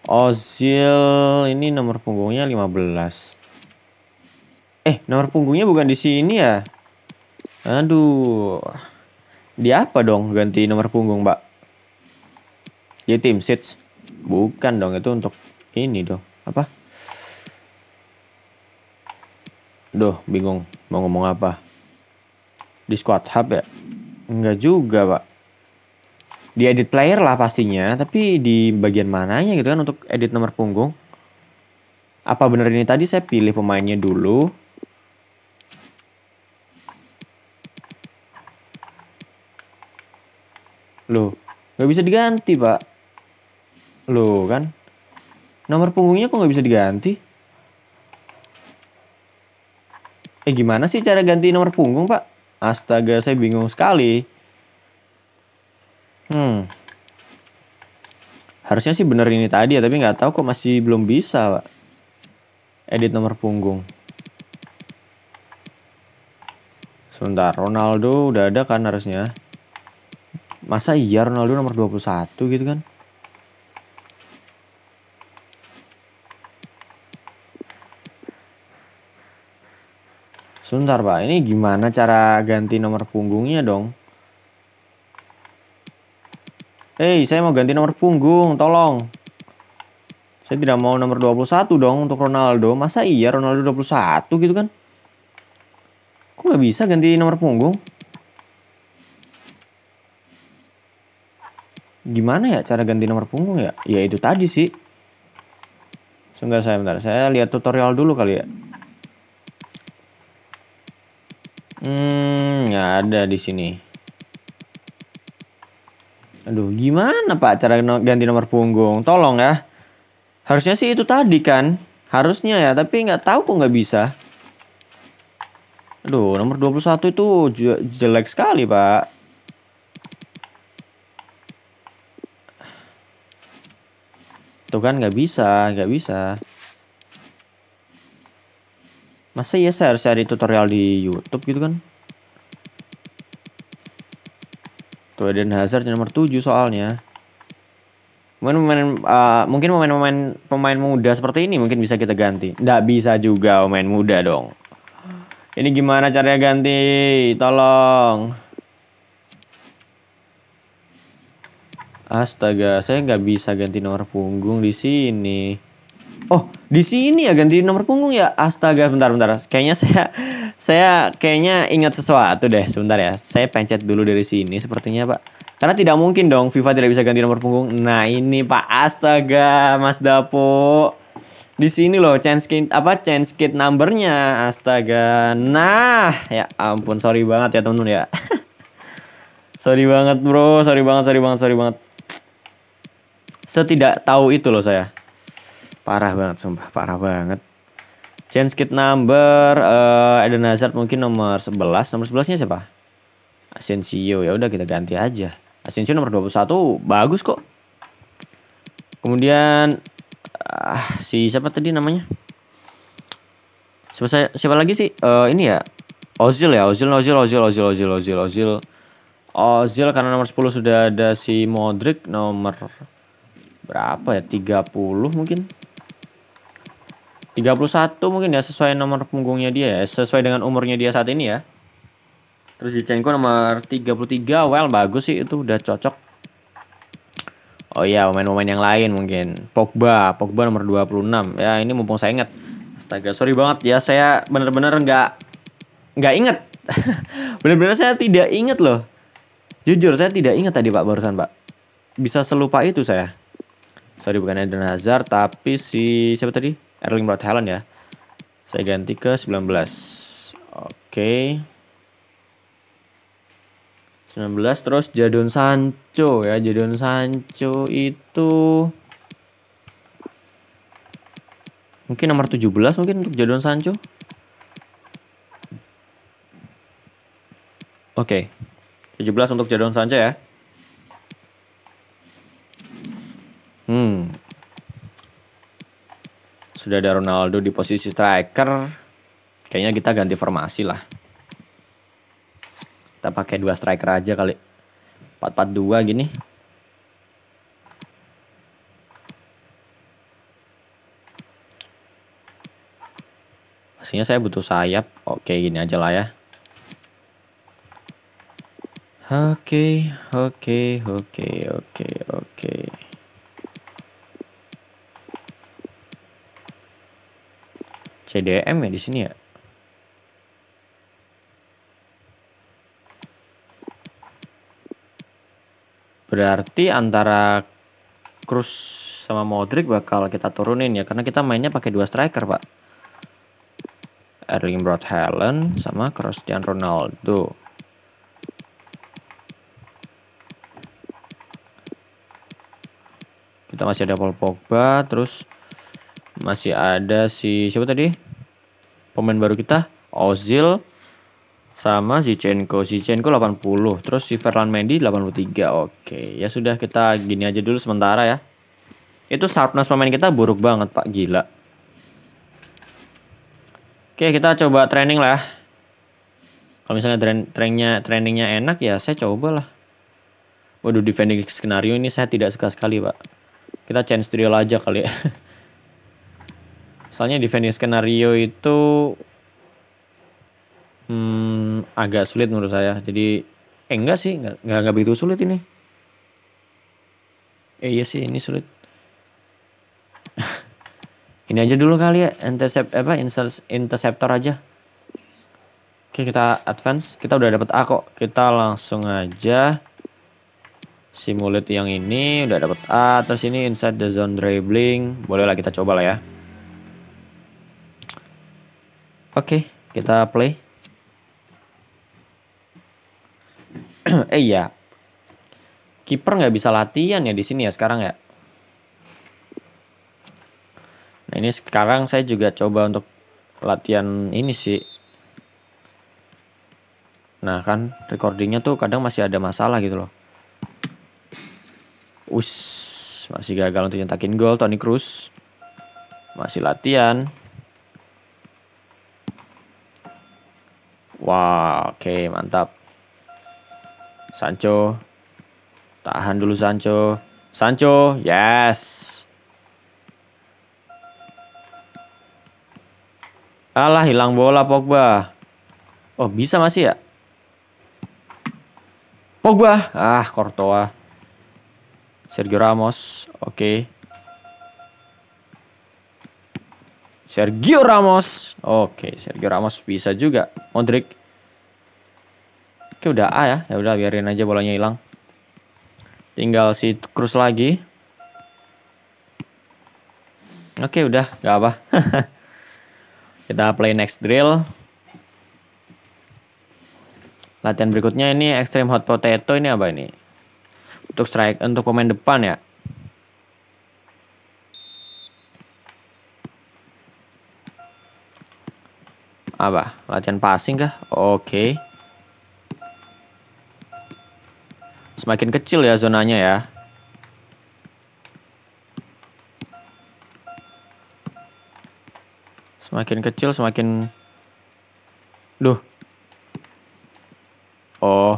Ozil ini nomor punggungnya 15. Eh, nomor punggungnya bukan di sini ya. Aduh. Di apa dong ganti nomor punggung, pak? Ya tim seeds. Bukan dong itu untuk ini dong. Apa? Duh, bingung mau ngomong apa. Di squad hub ya? Enggak juga, Pak. Di edit player lah pastinya, tapi di bagian mananya gitu kan untuk edit nomor punggung. Apa bener ini tadi saya pilih pemainnya dulu. Loh, nggak bisa diganti, Pak. Loh kan? Nomor punggungnya kok nggak bisa diganti? Eh gimana sih cara ganti nomor punggung pak? Astaga saya bingung sekali. Hmm. Harusnya sih bener ini tadi ya tapi nggak tahu kok masih belum bisa pak. Edit nomor punggung. Sebentar, Ronaldo udah ada kan harusnya. Masa iya Ronaldo nomor 21 gitu kan? Sebentar pak, ini gimana cara ganti nomor punggungnya dong? Hei, saya mau ganti nomor punggung, tolong. Saya tidak mau nomor 21 dong untuk Ronaldo. Masa iya Ronaldo 21 gitu kan? Kok nggak bisa ganti nomor punggung? Gimana ya cara ganti nomor punggung ya? Ya itu tadi sih. Sebentar saya bentar, saya lihat tutorial dulu kali ya. Hmm, nggak ada di sini. Aduh, gimana Pak cara ganti nomor punggung? Tolong ya. Harusnya sih itu tadi kan. Harusnya ya, tapi nggak tahu kok nggak bisa. Aduh, nomor 21 itu jelek sekali, Pak. Tuh kan nggak bisa, nggak bisa. Masa ya saya harus cari tutorial di YouTube gitu kan? Tuh Eden Hazard nomor 7 soalnya. Mungkin pemain uh, mungkin pemain-pemain pemain muda seperti ini mungkin bisa kita ganti. Nggak bisa juga pemain muda dong. Ini gimana caranya ganti? Tolong. Astaga, saya nggak bisa ganti nomor punggung di sini. Oh, di sini ya ganti nomor punggung ya. Astaga, bentar bentar. Kayaknya saya saya kayaknya ingat sesuatu deh. Sebentar ya. Saya pencet dulu dari sini sepertinya, Pak. Karena tidak mungkin dong FIFA tidak bisa ganti nomor punggung. Nah, ini Pak. Astaga, Mas Dapo. Di sini loh chance kit apa chance kit numbernya. Astaga. Nah, ya ampun sorry banget ya teman-teman ya. sorry banget, Bro. Sorry banget, sorry banget, sorry banget. saya tidak tahu itu loh saya Parah banget sumpah, parah banget. Change kit number uh, Eden Hazard mungkin nomor 11. Nomor 11-nya siapa? Asensio. Ya udah kita ganti aja. Asensio nomor 21 bagus kok. Kemudian uh, si siapa tadi namanya? Siapa, siapa lagi sih? Uh, ini ya Ozil ya, Ozil, Ozil, Ozil, Ozil, Ozil, Ozil, Ozil. Ozil karena nomor 10 sudah ada si Modric nomor berapa ya? 30 mungkin. 31 mungkin ya sesuai nomor punggungnya dia ya, sesuai dengan umurnya dia saat ini ya. Terus Zichenko nomor 33, well bagus sih itu udah cocok. Oh iya, pemain-pemain yang lain mungkin. Pogba, Pogba nomor 26. Ya, ini mumpung saya ingat. Astaga, sorry banget ya, saya bener-bener nggak nggak inget. bener-bener saya tidak inget loh. Jujur, saya tidak inget tadi Pak barusan Pak. Bisa selupa itu saya. Sorry bukan Eden Hazard, tapi si siapa tadi? Erling Braut Haaland ya. Saya ganti ke 19. Oke. Okay. 19 terus Jadon Sancho ya. Jadon Sancho itu mungkin nomor 17 mungkin untuk Jadon Sancho. Oke. Okay. 17 untuk Jadon Sancho ya. Hmm, sudah ada Ronaldo di posisi striker. Kayaknya kita ganti formasi lah. Kita pakai dua striker aja kali. 4-4-2 gini. Pastinya saya butuh sayap. Oke, gini aja lah ya. Oke, oke, oke, oke, oke. CDM ya di sini ya. Berarti antara Cruz sama Modric bakal kita turunin ya karena kita mainnya pakai dua striker, Pak. Erling Braut Haaland sama Cristiano Ronaldo. Kita masih ada Paul Pogba, terus masih ada si siapa tadi? Pemain baru kita Ozil sama si si Zinchenko 80, terus si Ferland Mendy 83. Oke, ya sudah kita gini aja dulu sementara ya. Itu sharpness pemain kita buruk banget, Pak. Gila. Oke, kita coba training lah. Ya. Kalau misalnya trainingnya trainingnya enak ya saya coba lah Waduh, defending skenario ini saya tidak suka sekali, Pak. Kita change trio aja kali ya. Soalnya defending skenario itu hmm, agak sulit menurut saya. Jadi eh enggak sih, enggak enggak, enggak begitu sulit ini. Eh iya sih, ini sulit. ini aja dulu kali ya, intercept apa interceptor aja. Oke, kita advance. Kita udah dapat A kok. Kita langsung aja simulate yang ini udah dapat A, terus ini inside the zone dribbling. Bolehlah kita coba lah ya. Oke, okay, kita play. eh iya. Kiper nggak bisa latihan ya di sini ya sekarang ya. Nah, ini sekarang saya juga coba untuk latihan ini sih. Nah, kan recordingnya tuh kadang masih ada masalah gitu loh. Us, masih gagal untuk nyetakin gol Tony Cruz. Masih latihan. Wah, oke, okay, mantap. Sancho. Tahan dulu Sancho. Sancho, yes. Alah, hilang bola Pogba. Oh, bisa masih ya? Pogba. Ah, Kortoa. Sergio Ramos. Oke. Okay. Sergio Ramos. Oke, Sergio Ramos bisa juga. Modric. Oke, udah A ya. Ya udah biarin aja bolanya hilang. Tinggal si Cruz lagi. Oke, udah. Gak apa. Kita play next drill. Latihan berikutnya ini extreme hot potato ini apa ini? Untuk strike untuk pemain depan ya. Apa? Latihan passing kah? Oke. Okay. Semakin kecil ya zonanya ya. Semakin kecil semakin Duh. Oh. Oke.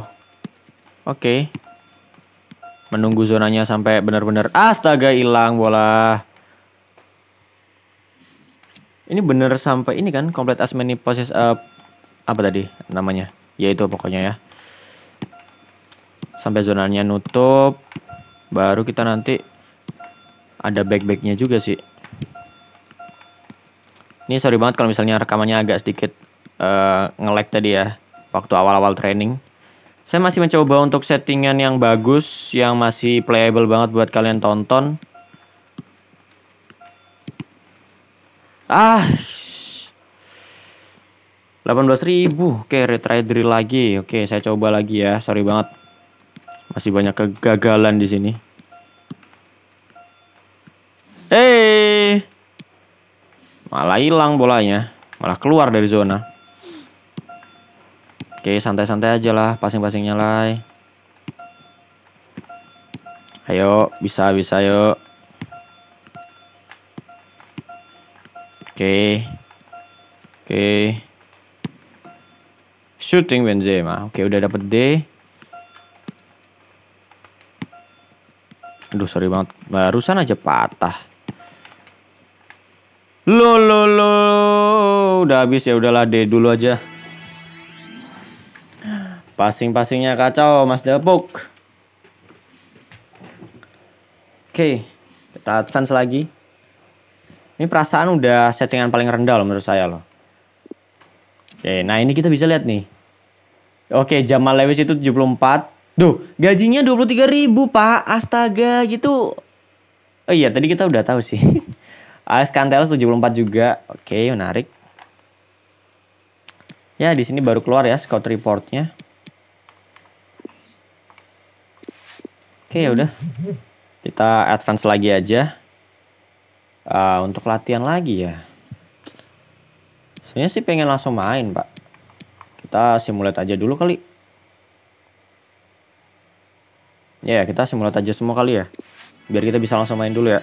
Okay. Menunggu zonanya sampai benar-benar astaga hilang bola. Ini bener sampai ini kan complete as many poses uh, eh, apa tadi namanya? Ya itu pokoknya ya. Sampai zonanya nutup baru kita nanti ada back-backnya juga sih. Ini sorry banget kalau misalnya rekamannya agak sedikit uh, nge-lag tadi ya waktu awal-awal training. Saya masih mencoba untuk settingan yang bagus, yang masih playable banget buat kalian tonton. Ah. 18.000. Oke, retry drill lagi. Oke, saya coba lagi ya. Sorry banget. Masih banyak kegagalan di sini. Eh. Hey. Malah hilang bolanya. Malah keluar dari zona. Oke, santai-santai aja lah pasing-pasingnya lah. Ayo, bisa bisa yuk. Oke. Oke. Shooting Benzema. Oke, udah dapet D. Aduh, sorry banget. Barusan aja patah. Lo lo lo. Udah habis ya, udahlah D dulu aja. Pasing-pasingnya kacau, Mas Depok. Oke, kita advance lagi. Ini perasaan udah settingan paling rendah loh menurut saya loh. Oke, nah ini kita bisa lihat nih. Oke, Jamal Lewis itu 74. Duh, gajinya 23 ribu, Pak. Astaga, gitu. Oh iya, tadi kita udah tahu sih. AS Kantel 74 juga. Oke, menarik. Ya, di sini baru keluar ya scout reportnya. Oke, ya udah. Kita advance lagi aja uh, untuk latihan lagi ya sebenarnya sih pengen langsung main pak kita simulat aja dulu kali ya yeah, kita simulat aja semua kali ya biar kita bisa langsung main dulu ya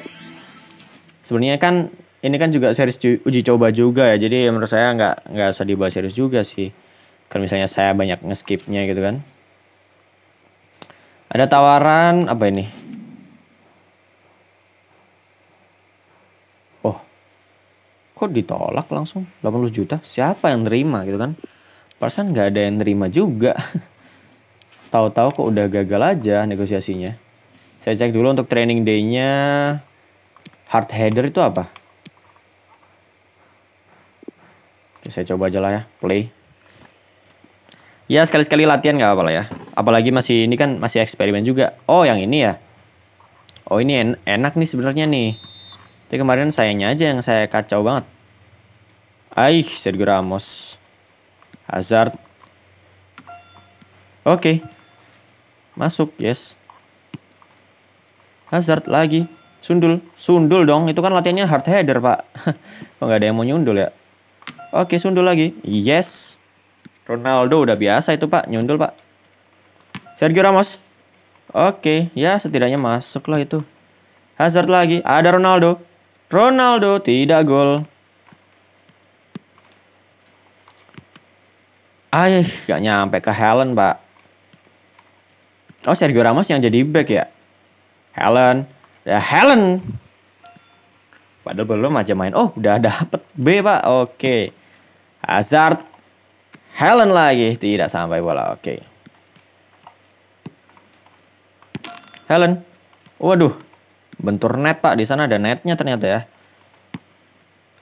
sebenarnya kan ini kan juga series uji coba juga ya jadi menurut saya nggak nggak usah dibahas series juga sih kalau misalnya saya banyak nge skipnya gitu kan ada tawaran apa ini kok ditolak langsung 80 juta siapa yang nerima gitu kan perasaan nggak ada yang nerima juga tahu-tahu kok udah gagal aja negosiasinya saya cek dulu untuk training day-nya hard header itu apa Oke, saya coba aja lah ya play ya sekali-sekali latihan nggak apa lah ya apalagi masih ini kan masih eksperimen juga oh yang ini ya oh ini en enak nih sebenarnya nih tapi kemarin sayangnya aja yang saya kacau banget. Aih, Sergio Ramos. Hazard. Oke. Masuk, yes. Hazard lagi. Sundul. Sundul dong. Itu kan latihannya hard header, Pak. Kok nggak ada yang mau nyundul ya? Oke, sundul lagi. Yes. Ronaldo udah biasa itu, Pak. Nyundul, Pak. Sergio Ramos. Oke, ya setidaknya masuk lah itu. Hazard lagi. Ada Ronaldo. Ronaldo tidak gol. Aih, gak nyampe ke Helen, Pak. Oh, Sergio Ramos yang jadi back ya? Helen. Ya, Helen. Padahal belum aja main. Oh, udah dapet B, Pak. Oke. Hazard. Helen lagi. Tidak sampai bola. Oke. Helen. Waduh. Bentur net pak, di sana ada netnya ternyata ya.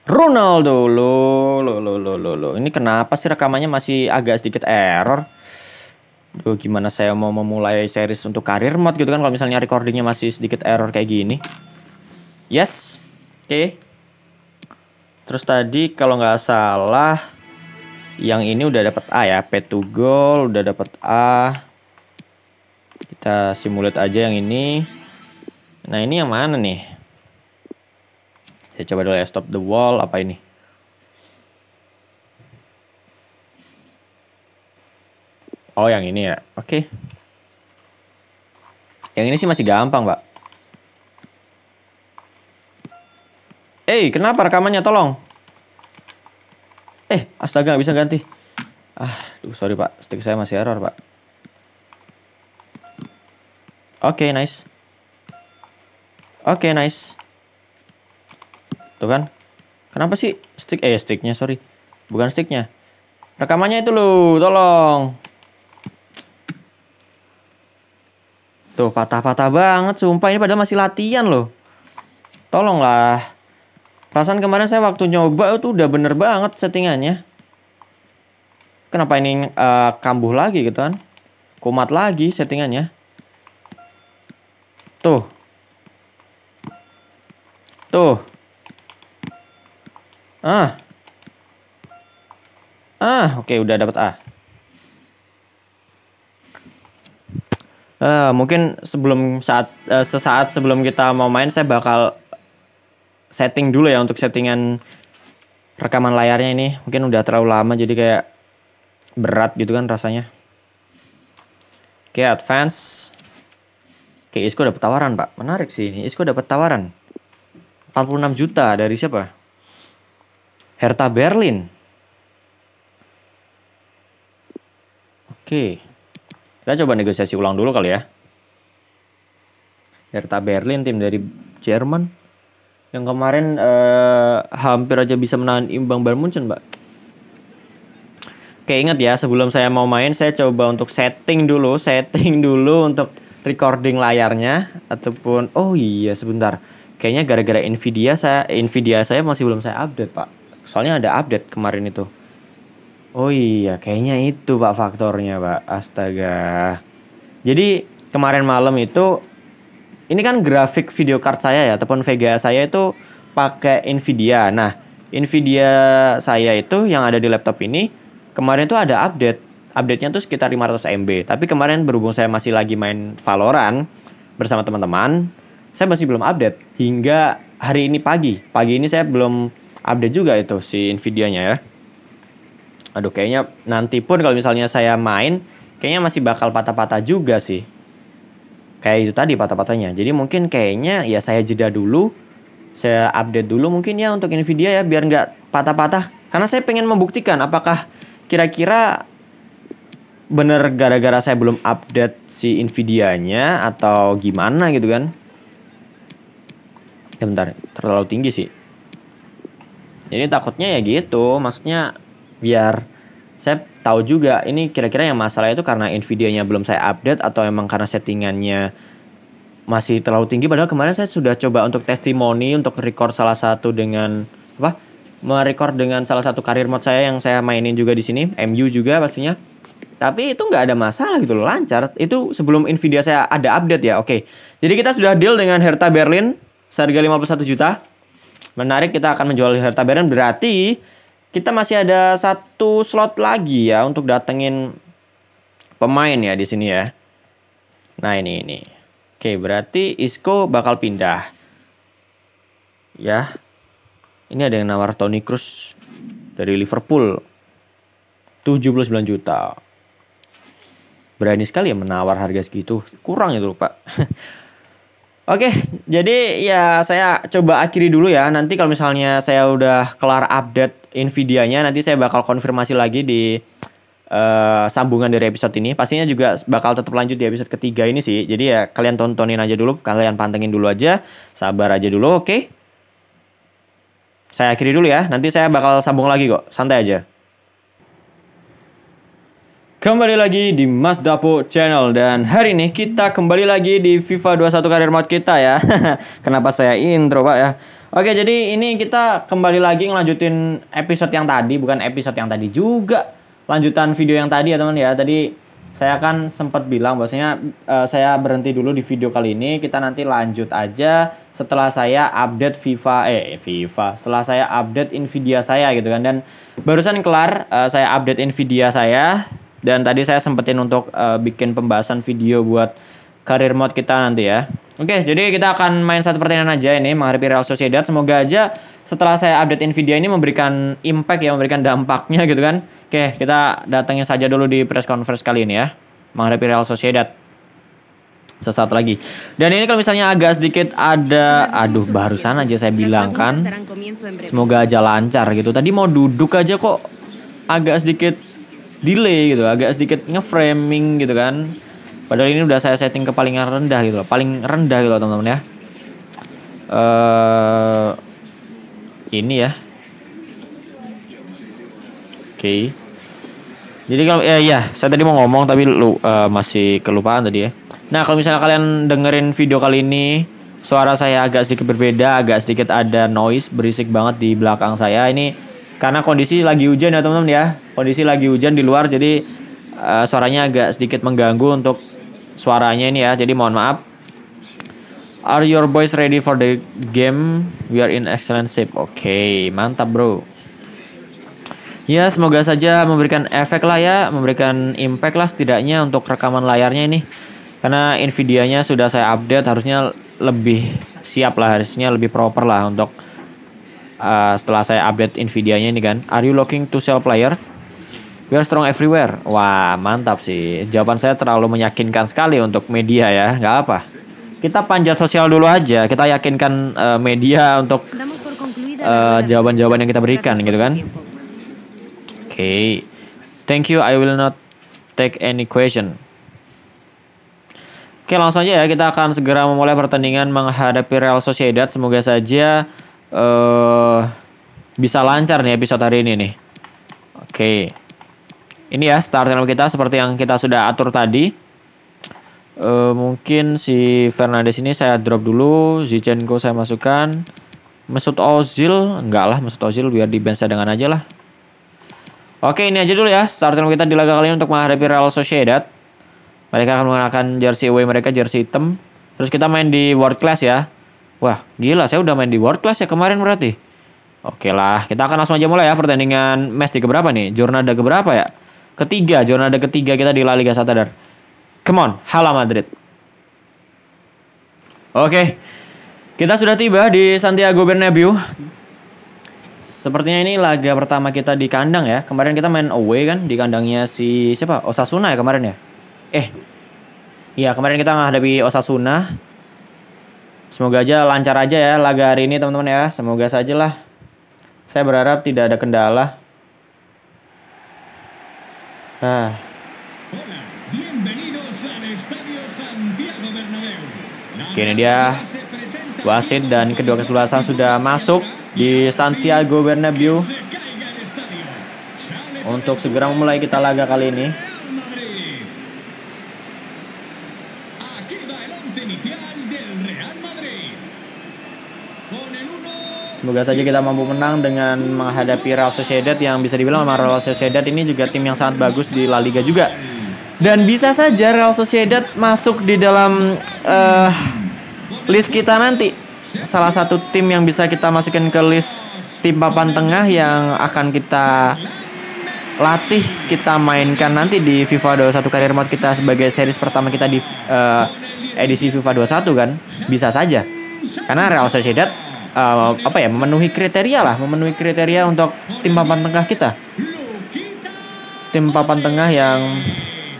Ronaldo, lo, lo, lo, lo, lo, lo. Ini kenapa sih rekamannya masih agak sedikit error? Duh, gimana saya mau memulai series untuk karir mod gitu kan kalau misalnya recordingnya masih sedikit error kayak gini. Yes, oke. Okay. Terus tadi kalau nggak salah, yang ini udah dapat A ya, P2 goal udah dapat A. Kita simulate aja yang ini. Nah ini yang mana nih? Saya coba dulu ya stop the wall apa ini? Oh yang ini ya, oke. Okay. Yang ini sih masih gampang, Pak. Eh, hey, kenapa rekamannya? Tolong. Eh, astaga nggak bisa ganti. Ah, duh, sorry Pak, stick saya masih error Pak. Oke, okay, nice. Oke, okay, nice. Tuh kan. Kenapa sih stick eh sticknya sorry. Bukan sticknya. Rekamannya itu loh, tolong. Tuh patah-patah banget sumpah ini padahal masih latihan loh. Tolonglah. Perasaan kemarin saya waktu nyoba itu udah bener banget settingannya. Kenapa ini uh, kambuh lagi gitu kan? Kumat lagi settingannya. Tuh. Tuh. Ah. Ah, oke okay, udah dapat A. Uh, mungkin sebelum saat uh, sesaat sebelum kita mau main saya bakal setting dulu ya untuk settingan rekaman layarnya ini mungkin udah terlalu lama jadi kayak berat gitu kan rasanya oke okay, advance oke okay, Isco dapat tawaran pak menarik sih ini Isco dapat tawaran 46 juta dari siapa? Hertha Berlin. Oke. Kita coba negosiasi ulang dulu kali ya. Hertha Berlin tim dari Jerman yang kemarin eh, hampir aja bisa menahan imbang Bayern Munchen, Mbak. Oke, ingat ya, sebelum saya mau main saya coba untuk setting dulu, setting dulu untuk recording layarnya ataupun oh iya sebentar kayaknya gara-gara Nvidia saya eh, Nvidia saya masih belum saya update pak soalnya ada update kemarin itu oh iya kayaknya itu pak faktornya pak astaga jadi kemarin malam itu ini kan grafik video card saya ya ataupun Vega saya itu pakai Nvidia nah Nvidia saya itu yang ada di laptop ini kemarin itu ada update update-nya tuh sekitar 500 MB tapi kemarin berhubung saya masih lagi main Valorant bersama teman-teman saya masih belum update hingga hari ini pagi. Pagi ini saya belum update juga itu si Nvidia-nya ya. Aduh kayaknya nanti pun kalau misalnya saya main kayaknya masih bakal patah-patah juga sih. Kayak itu tadi patah-patahnya. Jadi mungkin kayaknya ya saya jeda dulu. Saya update dulu mungkin ya untuk Nvidia ya biar nggak patah-patah. Karena saya pengen membuktikan apakah kira-kira bener gara-gara saya belum update si Nvidia-nya atau gimana gitu kan ya bentar terlalu tinggi sih jadi takutnya ya gitu maksudnya biar saya tahu juga ini kira-kira yang masalah itu karena Nvidia-nya belum saya update atau emang karena settingannya masih terlalu tinggi padahal kemarin saya sudah coba untuk testimoni untuk record salah satu dengan apa merecord dengan salah satu karir mod saya yang saya mainin juga di sini MU juga pastinya tapi itu nggak ada masalah gitu loh lancar itu sebelum Nvidia saya ada update ya oke jadi kita sudah deal dengan Hertha Berlin seharga 51 juta. Menarik kita akan menjual harta Baren berarti kita masih ada satu slot lagi ya untuk datengin pemain ya di sini ya. Nah ini ini. Oke berarti Isco bakal pindah. Ya. Ini ada yang nawar Tony Cruz dari Liverpool. 79 juta. Berani sekali ya menawar harga segitu. Kurang ya tuh Pak. Oke, jadi ya saya coba akhiri dulu ya. Nanti kalau misalnya saya udah kelar update Nvidia-nya, nanti saya bakal konfirmasi lagi di uh, sambungan dari episode ini. Pastinya juga bakal tetap lanjut di episode ketiga ini sih. Jadi ya kalian tontonin aja dulu, kalian pantengin dulu aja, sabar aja dulu, oke? Saya akhiri dulu ya. Nanti saya bakal sambung lagi kok. Santai aja. Kembali lagi di Mas Dapo Channel dan hari ini kita kembali lagi di FIFA 21 Karir Mode kita ya. Kenapa saya intro Pak ya? Oke, jadi ini kita kembali lagi ngelanjutin episode yang tadi, bukan episode yang tadi juga. Lanjutan video yang tadi ya, teman ya. Tadi saya kan sempat bilang bahwasanya uh, saya berhenti dulu di video kali ini, kita nanti lanjut aja setelah saya update FIFA eh FIFA, setelah saya update Nvidia saya gitu kan dan barusan kelar uh, saya update Nvidia saya dan tadi saya sempetin untuk uh, bikin pembahasan video buat karir mode kita nanti ya. Oke, jadi kita akan main satu pertandingan aja ini menghadapi Real Sociedad. Semoga aja setelah saya update video ini memberikan impact ya, memberikan dampaknya gitu kan. Oke, kita datangnya saja dulu di press conference kali ini ya. Menghadapi Real Sociedad. Sesaat lagi. Dan ini kalau misalnya agak sedikit ada aduh barusan aja saya bilang kan. Semoga aja lancar gitu. Tadi mau duduk aja kok agak sedikit delay gitu agak sedikit ngeframing gitu kan padahal ini udah saya setting ke paling rendah gitu loh paling rendah gitu teman-teman ya uh, ini ya oke okay. jadi kalau ya ya saya tadi mau ngomong tapi lu uh, masih kelupaan tadi ya nah kalau misalnya kalian dengerin video kali ini suara saya agak sedikit berbeda agak sedikit ada noise berisik banget di belakang saya ini karena kondisi lagi hujan ya teman-teman ya kondisi lagi hujan di luar jadi uh, suaranya agak sedikit mengganggu untuk suaranya ini ya jadi mohon maaf Are your boys ready for the game? We are in excellent shape. Oke, okay, mantap bro. Ya, semoga saja memberikan efek lah ya, memberikan impact lah setidaknya untuk rekaman layarnya ini. Karena Nvidia-nya sudah saya update, harusnya lebih siap lah, harusnya lebih proper lah untuk Ah, setelah saya update Nvidia-nya ini kan. Are you looking to sell player? We are strong everywhere. Wah, mantap sih. Jawaban saya terlalu meyakinkan sekali untuk media ya. Nggak apa. Kita panjat sosial dulu aja. Kita yakinkan uh, media untuk eh, jawaban-jawaban uh, yang kita berikan gitu kan. Oke. Okay. Thank you. I will not take any question. Oke, langsung aja ya. Kita akan segera memulai pertandingan menghadapi Real Sociedad. Semoga saja uh, bisa lancar nih episode hari ini nih. Oke. Okay. Ini ya start channel kita seperti yang kita sudah atur tadi. Uh, mungkin si Fernandes ini saya drop dulu, Zichenko saya masukkan. Mesut Ozil enggak lah, Mesut Ozil biar di bench dengan aja lah. Oke, ini aja dulu ya start channel kita di laga kali ini untuk menghadapi Real Sociedad. Mereka akan menggunakan jersey away mereka, jersey hitam. Terus kita main di World Class ya. Wah, gila saya udah main di world class ya kemarin berarti. Oke lah, kita akan langsung aja mulai ya pertandingan match di keberapa nih? Jornada keberapa ya? Ketiga, jornada ketiga kita di La Liga Santander. Come on, Hala Madrid. Oke, kita sudah tiba di Santiago Bernabeu. Sepertinya ini laga pertama kita di kandang ya. Kemarin kita main away kan di kandangnya si siapa? Osasuna ya kemarin ya. Eh, Iya kemarin kita menghadapi Osasuna Semoga aja lancar aja ya laga hari ini teman-teman ya. Semoga saja lah. Saya berharap tidak ada kendala. Ah. ini dia wasit dan kedua kesulasan sudah masuk di Santiago Bernabeu untuk segera memulai kita laga kali ini. Semoga saja kita mampu menang dengan menghadapi Real Sociedad yang bisa dibilang memang Real Sociedad ini juga tim yang sangat bagus di La Liga juga. Dan bisa saja Real Sociedad masuk di dalam uh, list kita nanti. Salah satu tim yang bisa kita masukin ke list tim papan tengah yang akan kita latih kita mainkan nanti di FIFA 21 karir Mode kita sebagai series pertama kita di uh, edisi FIFA 21 kan bisa saja karena Real Sociedad uh, apa ya memenuhi kriteria lah memenuhi kriteria untuk tim papan tengah kita tim papan tengah yang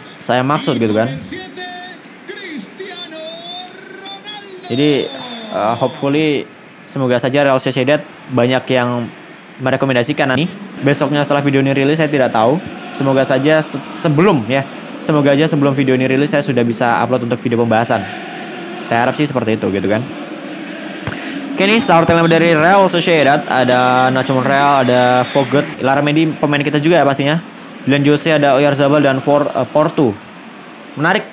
saya maksud gitu kan jadi uh, hopefully semoga saja Real Sociedad banyak yang merekomendasikan nih besoknya setelah video ini rilis saya tidak tahu semoga saja se sebelum ya semoga aja sebelum video ini rilis saya sudah bisa upload untuk video pembahasan saya harap sih seperti itu gitu kan Oke nih starter lineup dari Real Sociedad ada Nacho Monreal, ada Fogut, Ilarmedi pemain kita juga ya pastinya. Dan Jose ada Oyarzabal dan For, uh, Porto. Menarik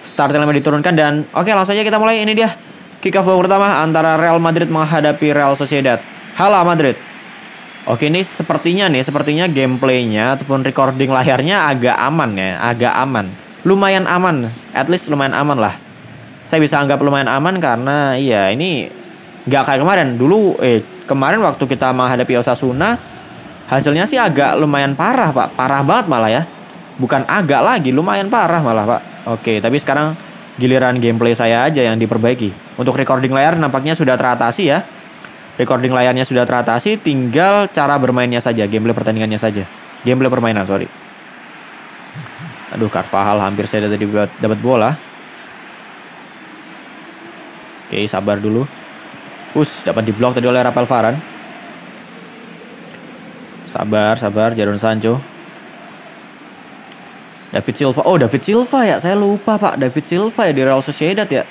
starter lineup diturunkan dan oke okay, langsung aja kita mulai ini dia kick off pertama antara Real Madrid menghadapi Real Sociedad. Halo Madrid. Oke ini sepertinya nih sepertinya gameplaynya ataupun recording layarnya agak aman ya, agak aman. Lumayan aman, at least lumayan aman lah. Saya bisa anggap lumayan aman karena iya ini nggak kayak kemarin dulu eh kemarin waktu kita menghadapi Osasuna hasilnya sih agak lumayan parah pak parah banget malah ya bukan agak lagi lumayan parah malah pak oke tapi sekarang giliran gameplay saya aja yang diperbaiki untuk recording layar nampaknya sudah teratasi ya recording layarnya sudah teratasi tinggal cara bermainnya saja gameplay pertandingannya saja gameplay permainan sorry aduh Carvajal hampir saya tadi dapat bola oke sabar dulu Us, dapat diblok tadi oleh Rafael Varan. Sabar, sabar, Jadon Sancho. David Silva. Oh, David Silva ya. Saya lupa, Pak. David Silva ya di Real Sociedad ya.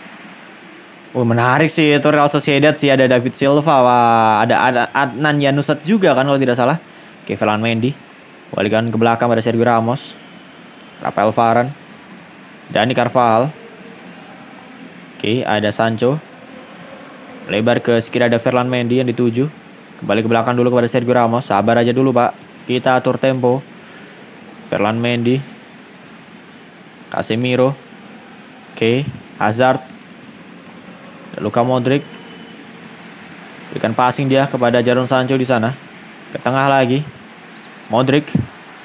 Oh, menarik sih itu Real Sociedad sih ada David Silva. Wah, ada, ada Adnan Yanusat juga kan kalau tidak salah. Kevin Mendy. Balikan ke belakang pada Sergio Ramos. Rafael Varane. Dani Carvajal. Oke, ada Sancho. Lebar ke sekira ada Ferland Mendy yang dituju. Kembali ke belakang dulu kepada Sergio Ramos. Sabar aja dulu, Pak. Kita atur tempo. Ferland Mendy. Casemiro. Oke, Hazard. Luka Modric. Berikan passing dia kepada Jaron Sancho di sana. Ke tengah lagi. Modric.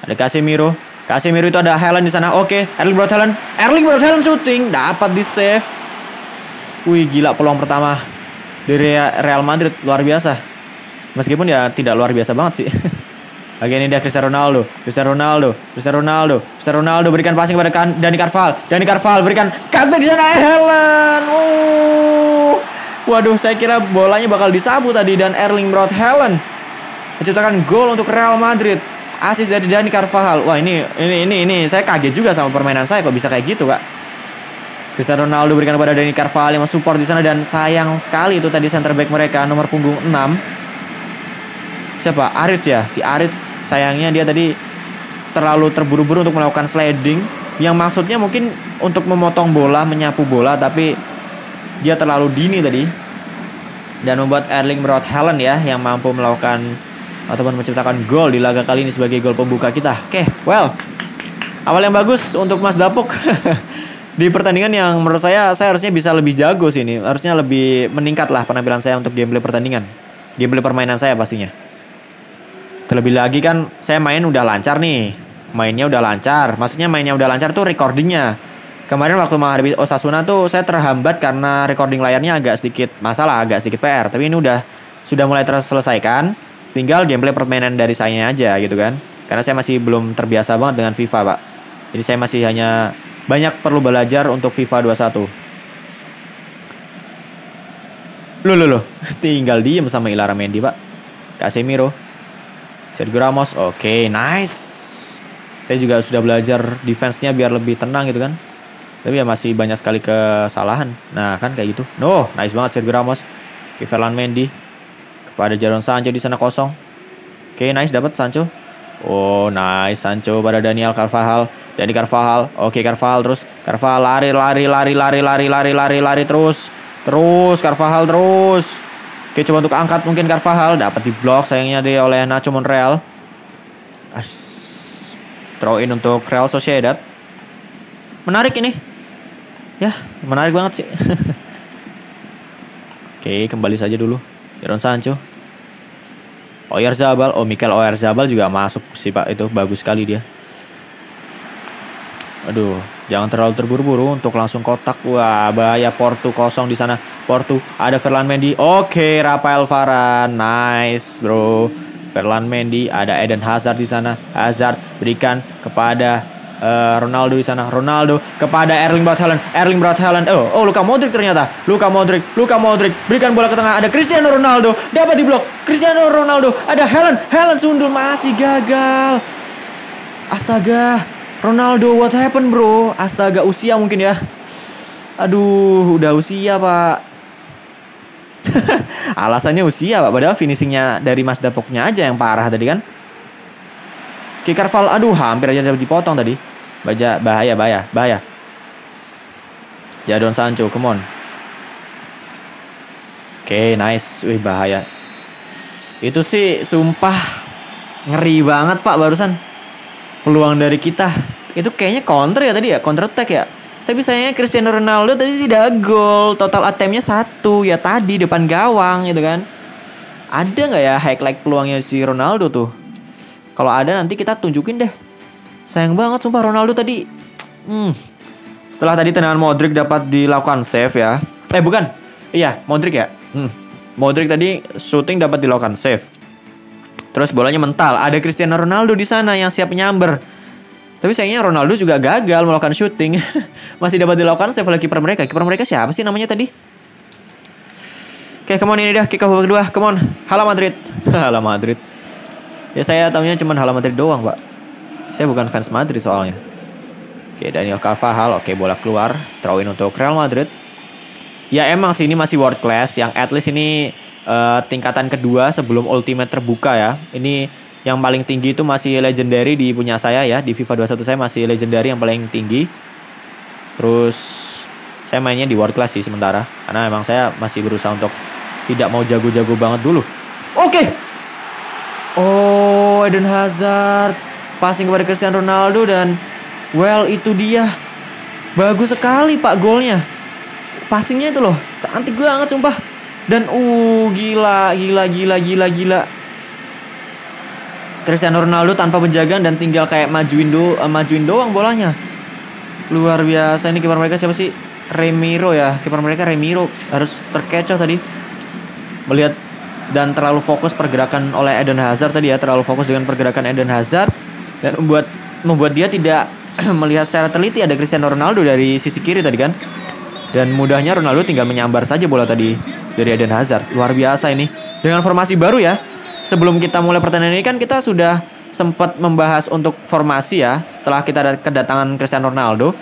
Ada Casemiro. Casemiro itu ada Helen di sana. Oke, Erling Braut Erling Braut Haaland syuting dapat di save. Wih, gila peluang pertama dari Real Madrid luar biasa. Meskipun ya tidak luar biasa banget sih. Lagi ini dia Cristiano Ronaldo, Cristiano Ronaldo, Cristiano Ronaldo, Cristiano Ronaldo berikan passing kepada kan-, Dani Carval, Dani Carval berikan kartu di sana Helen. Eh, uh. Waduh, saya kira bolanya bakal disabu tadi dan Erling Braut Helen menciptakan gol untuk Real Madrid. Asis dari Dani Carvajal. Wah ini ini ini ini saya kaget juga sama permainan saya kok bisa kayak gitu kak. Cristiano Ronaldo berikan kepada Dani Carvalho yang support di sana dan sayang sekali itu tadi center back mereka nomor punggung 6. Siapa? Aritz ya. Si Aritz sayangnya dia tadi terlalu terburu-buru untuk melakukan sliding yang maksudnya mungkin untuk memotong bola, menyapu bola tapi dia terlalu dini tadi dan membuat Erling Braut Helen ya yang mampu melakukan ataupun menciptakan gol di laga kali ini sebagai gol pembuka kita. Oke, okay, well. Awal yang bagus untuk Mas Dapuk. di pertandingan yang menurut saya saya harusnya bisa lebih jago sih ini harusnya lebih meningkat lah penampilan saya untuk gameplay pertandingan gameplay permainan saya pastinya terlebih lagi kan saya main udah lancar nih mainnya udah lancar maksudnya mainnya udah lancar tuh recordingnya kemarin waktu menghadapi Osasuna tuh saya terhambat karena recording layarnya agak sedikit masalah agak sedikit PR tapi ini udah sudah mulai terselesaikan tinggal gameplay permainan dari saya aja gitu kan karena saya masih belum terbiasa banget dengan FIFA pak jadi saya masih hanya banyak perlu belajar untuk FIFA 21. Lu lu lu, Tinggal diem sama Ilara Mendy, Pak. Casemiro. Sergio Ramos. Oke, okay, nice. Saya juga sudah belajar defense-nya biar lebih tenang gitu kan. Tapi ya masih banyak sekali kesalahan. Nah, kan kayak gitu. No, nice banget Sergio Ramos. Ke Mendy. Kepada Jaron Sancho di sana kosong. Oke, okay, nice dapat Sancho. Oh, nice Sancho pada Daniel Carvajal. Jadi Carvajal, oke Carvajal terus Carvajal lari lari lari lari lari lari lari lari terus terus Carvajal terus. Oke coba untuk angkat mungkin Carvajal dapat diblok sayangnya dia oleh Nacho Monreal. As throw in untuk Real Sociedad. Menarik ini. Ya, menarik banget sih. Oke, kembali saja dulu. Jaron Sancho. Oyarzabal, oh Mikel Oyarzabal juga masuk sih Pak, itu bagus sekali dia. Aduh, jangan terlalu terburu-buru untuk langsung kotak. Wah, bahaya Porto kosong di sana. Porto ada Ferland Mendy. Oke, Rafael Varane. Nice, bro. Ferland Mendy, ada Eden Hazard di sana. Hazard berikan kepada uh, Ronaldo di sana. Ronaldo kepada Erling Braut Haaland. Erling Braut Haaland. Oh, oh Luka Modric ternyata. Luka Modric, Luka Modric berikan bola ke tengah. Ada Cristiano Ronaldo, dapat diblok. Cristiano Ronaldo, ada Haaland. Haaland sundul masih gagal. Astaga, Ronaldo, what happened bro? Astaga, usia mungkin ya. Aduh, udah usia pak. Alasannya usia pak, padahal finishingnya dari Mas Dapoknya aja yang parah tadi kan. Kikarval, aduh hampir aja dipotong tadi. Baja, bahaya, bahaya, bahaya. Jadon Sancho, come on. Oke, okay, nice. Wih, bahaya. Itu sih sumpah ngeri banget, Pak, barusan peluang dari kita itu kayaknya counter ya tadi ya counter attack ya tapi sayangnya Cristiano Ronaldo tadi tidak gol total attemptnya satu ya tadi depan gawang gitu kan ada nggak ya highlight peluangnya si Ronaldo tuh kalau ada nanti kita tunjukin deh sayang banget sumpah Ronaldo tadi hmm. setelah tadi tendangan Modric dapat dilakukan save ya eh bukan iya Modric ya hmm. Modric tadi shooting dapat dilakukan save Terus bolanya mental. Ada Cristiano Ronaldo di sana yang siap nyamber. Tapi sayangnya Ronaldo juga gagal melakukan syuting. Masih dapat dilakukan save oleh kiper mereka. Kiper mereka siapa sih namanya tadi? Oke, okay, come on ini dah kick off kedua. Come on. Hala Madrid. Hala Madrid. Ya saya tahunya cuma Hala Madrid doang, Pak. Saya bukan fans Madrid soalnya. Oke, Daniel Carvajal. Oke, bola keluar. Throw in untuk Real Madrid. Ya emang sih ini masih world class yang at least ini uh, tingkatan kedua sebelum ultimate terbuka ya. Ini yang paling tinggi itu masih legendary di punya saya ya di FIFA 21 saya masih legendary yang paling tinggi. Terus saya mainnya di world class sih sementara karena emang saya masih berusaha untuk tidak mau jago-jago banget dulu. Oke. Okay. Oh, Eden Hazard passing kepada Cristiano Ronaldo dan well itu dia. Bagus sekali Pak golnya. Passingnya itu loh, cantik banget sumpah dan uh gila gila gila gila gila Cristiano Ronaldo tanpa penjagaan dan tinggal kayak majuin do uh, eh, majuin doang bolanya luar biasa ini kiper mereka siapa sih Remiro ya kiper mereka Remiro harus terkecoh tadi melihat dan terlalu fokus pergerakan oleh Eden Hazard tadi ya terlalu fokus dengan pergerakan Eden Hazard dan membuat membuat dia tidak melihat secara teliti ada Cristiano Ronaldo dari sisi kiri tadi kan dan mudahnya Ronaldo tinggal menyambar saja bola tadi dari Eden Hazard. Luar biasa ini. Dengan formasi baru ya. Sebelum kita mulai pertandingan ini kan kita sudah sempat membahas untuk formasi ya. Setelah kita kedatangan Cristiano Ronaldo.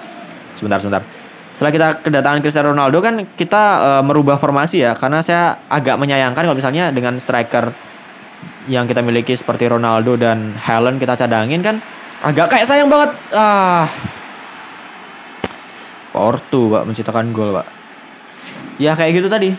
Sebentar, sebentar. Setelah kita kedatangan Cristiano Ronaldo kan kita uh, merubah formasi ya. Karena saya agak menyayangkan kalau misalnya dengan striker yang kita miliki seperti Ronaldo dan Helen kita cadangin kan agak kayak sayang banget. Ah, Porto pak menciptakan gol pak ya kayak gitu tadi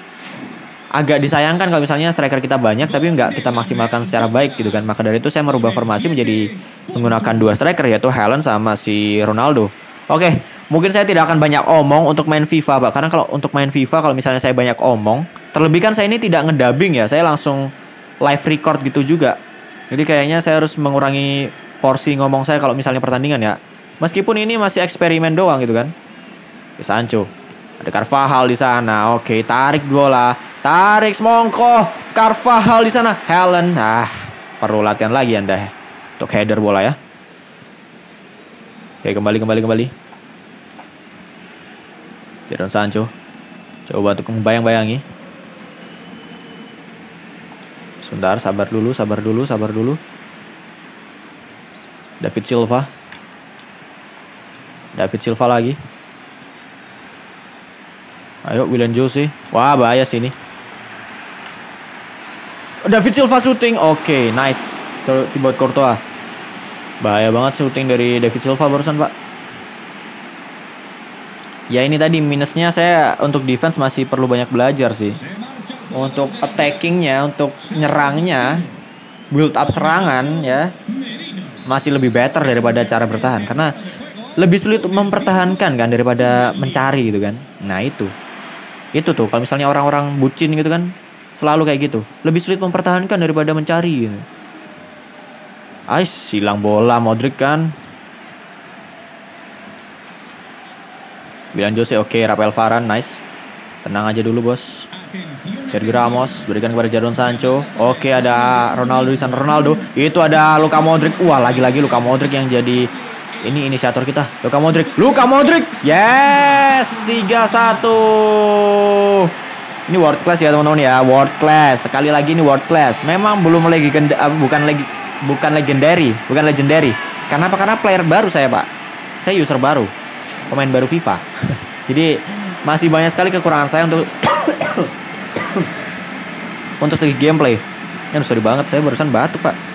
agak disayangkan kalau misalnya striker kita banyak tapi nggak kita maksimalkan secara baik gitu kan maka dari itu saya merubah formasi menjadi menggunakan dua striker yaitu Helen sama si Ronaldo oke mungkin saya tidak akan banyak omong untuk main FIFA pak karena kalau untuk main FIFA kalau misalnya saya banyak omong terlebih kan saya ini tidak ngedabing ya saya langsung live record gitu juga jadi kayaknya saya harus mengurangi porsi ngomong saya kalau misalnya pertandingan ya meskipun ini masih eksperimen doang gitu kan ke Sancho. Ada Carvajal di sana. Oke, tarik bola. Tarik Smongko, Carvajal di sana. Helen. Ah, perlu latihan lagi Anda untuk header bola ya. Oke, kembali kembali kembali. Jadon Sancho. Coba untuk membayang-bayangi. Sebentar, sabar dulu, sabar dulu, sabar dulu. David Silva. David Silva lagi. Ayo William Jose. Wah, bahaya sih ini. David Silva shooting. Oke, okay, nice. Buat Courtois. Bahaya banget shooting dari David Silva barusan, Pak. Ya ini tadi minusnya saya untuk defense masih perlu banyak belajar sih. Untuk attackingnya, untuk nyerangnya, build up serangan ya masih lebih better daripada cara bertahan karena lebih sulit mempertahankan kan daripada mencari gitu kan. Nah itu. Itu tuh kalau misalnya orang-orang bucin gitu kan selalu kayak gitu. Lebih sulit mempertahankan daripada mencari gitu. Ya. Ais hilang bola Modric kan. Bilang Jose oke okay, Rafael Varane nice. Tenang aja dulu bos. Sergio Ramos berikan kepada Jadon Sancho. Oke okay, ada Ronaldo di sana Ronaldo. Itu ada Luka Modric. Wah lagi-lagi Luka Modric yang jadi ini inisiator kita. Luka Modric. Luka Modric. Yes. 3-1. Ini world class ya teman-teman ya. World class. Sekali lagi ini world class. Memang belum lagi eh, bukan lagi bukan legendary, bukan legendary. Karena apa? Karena player baru saya, Pak. Saya user baru. Pemain baru FIFA. Jadi masih banyak sekali kekurangan saya untuk untuk segi gameplay. Ya, sorry banget saya barusan batuk, Pak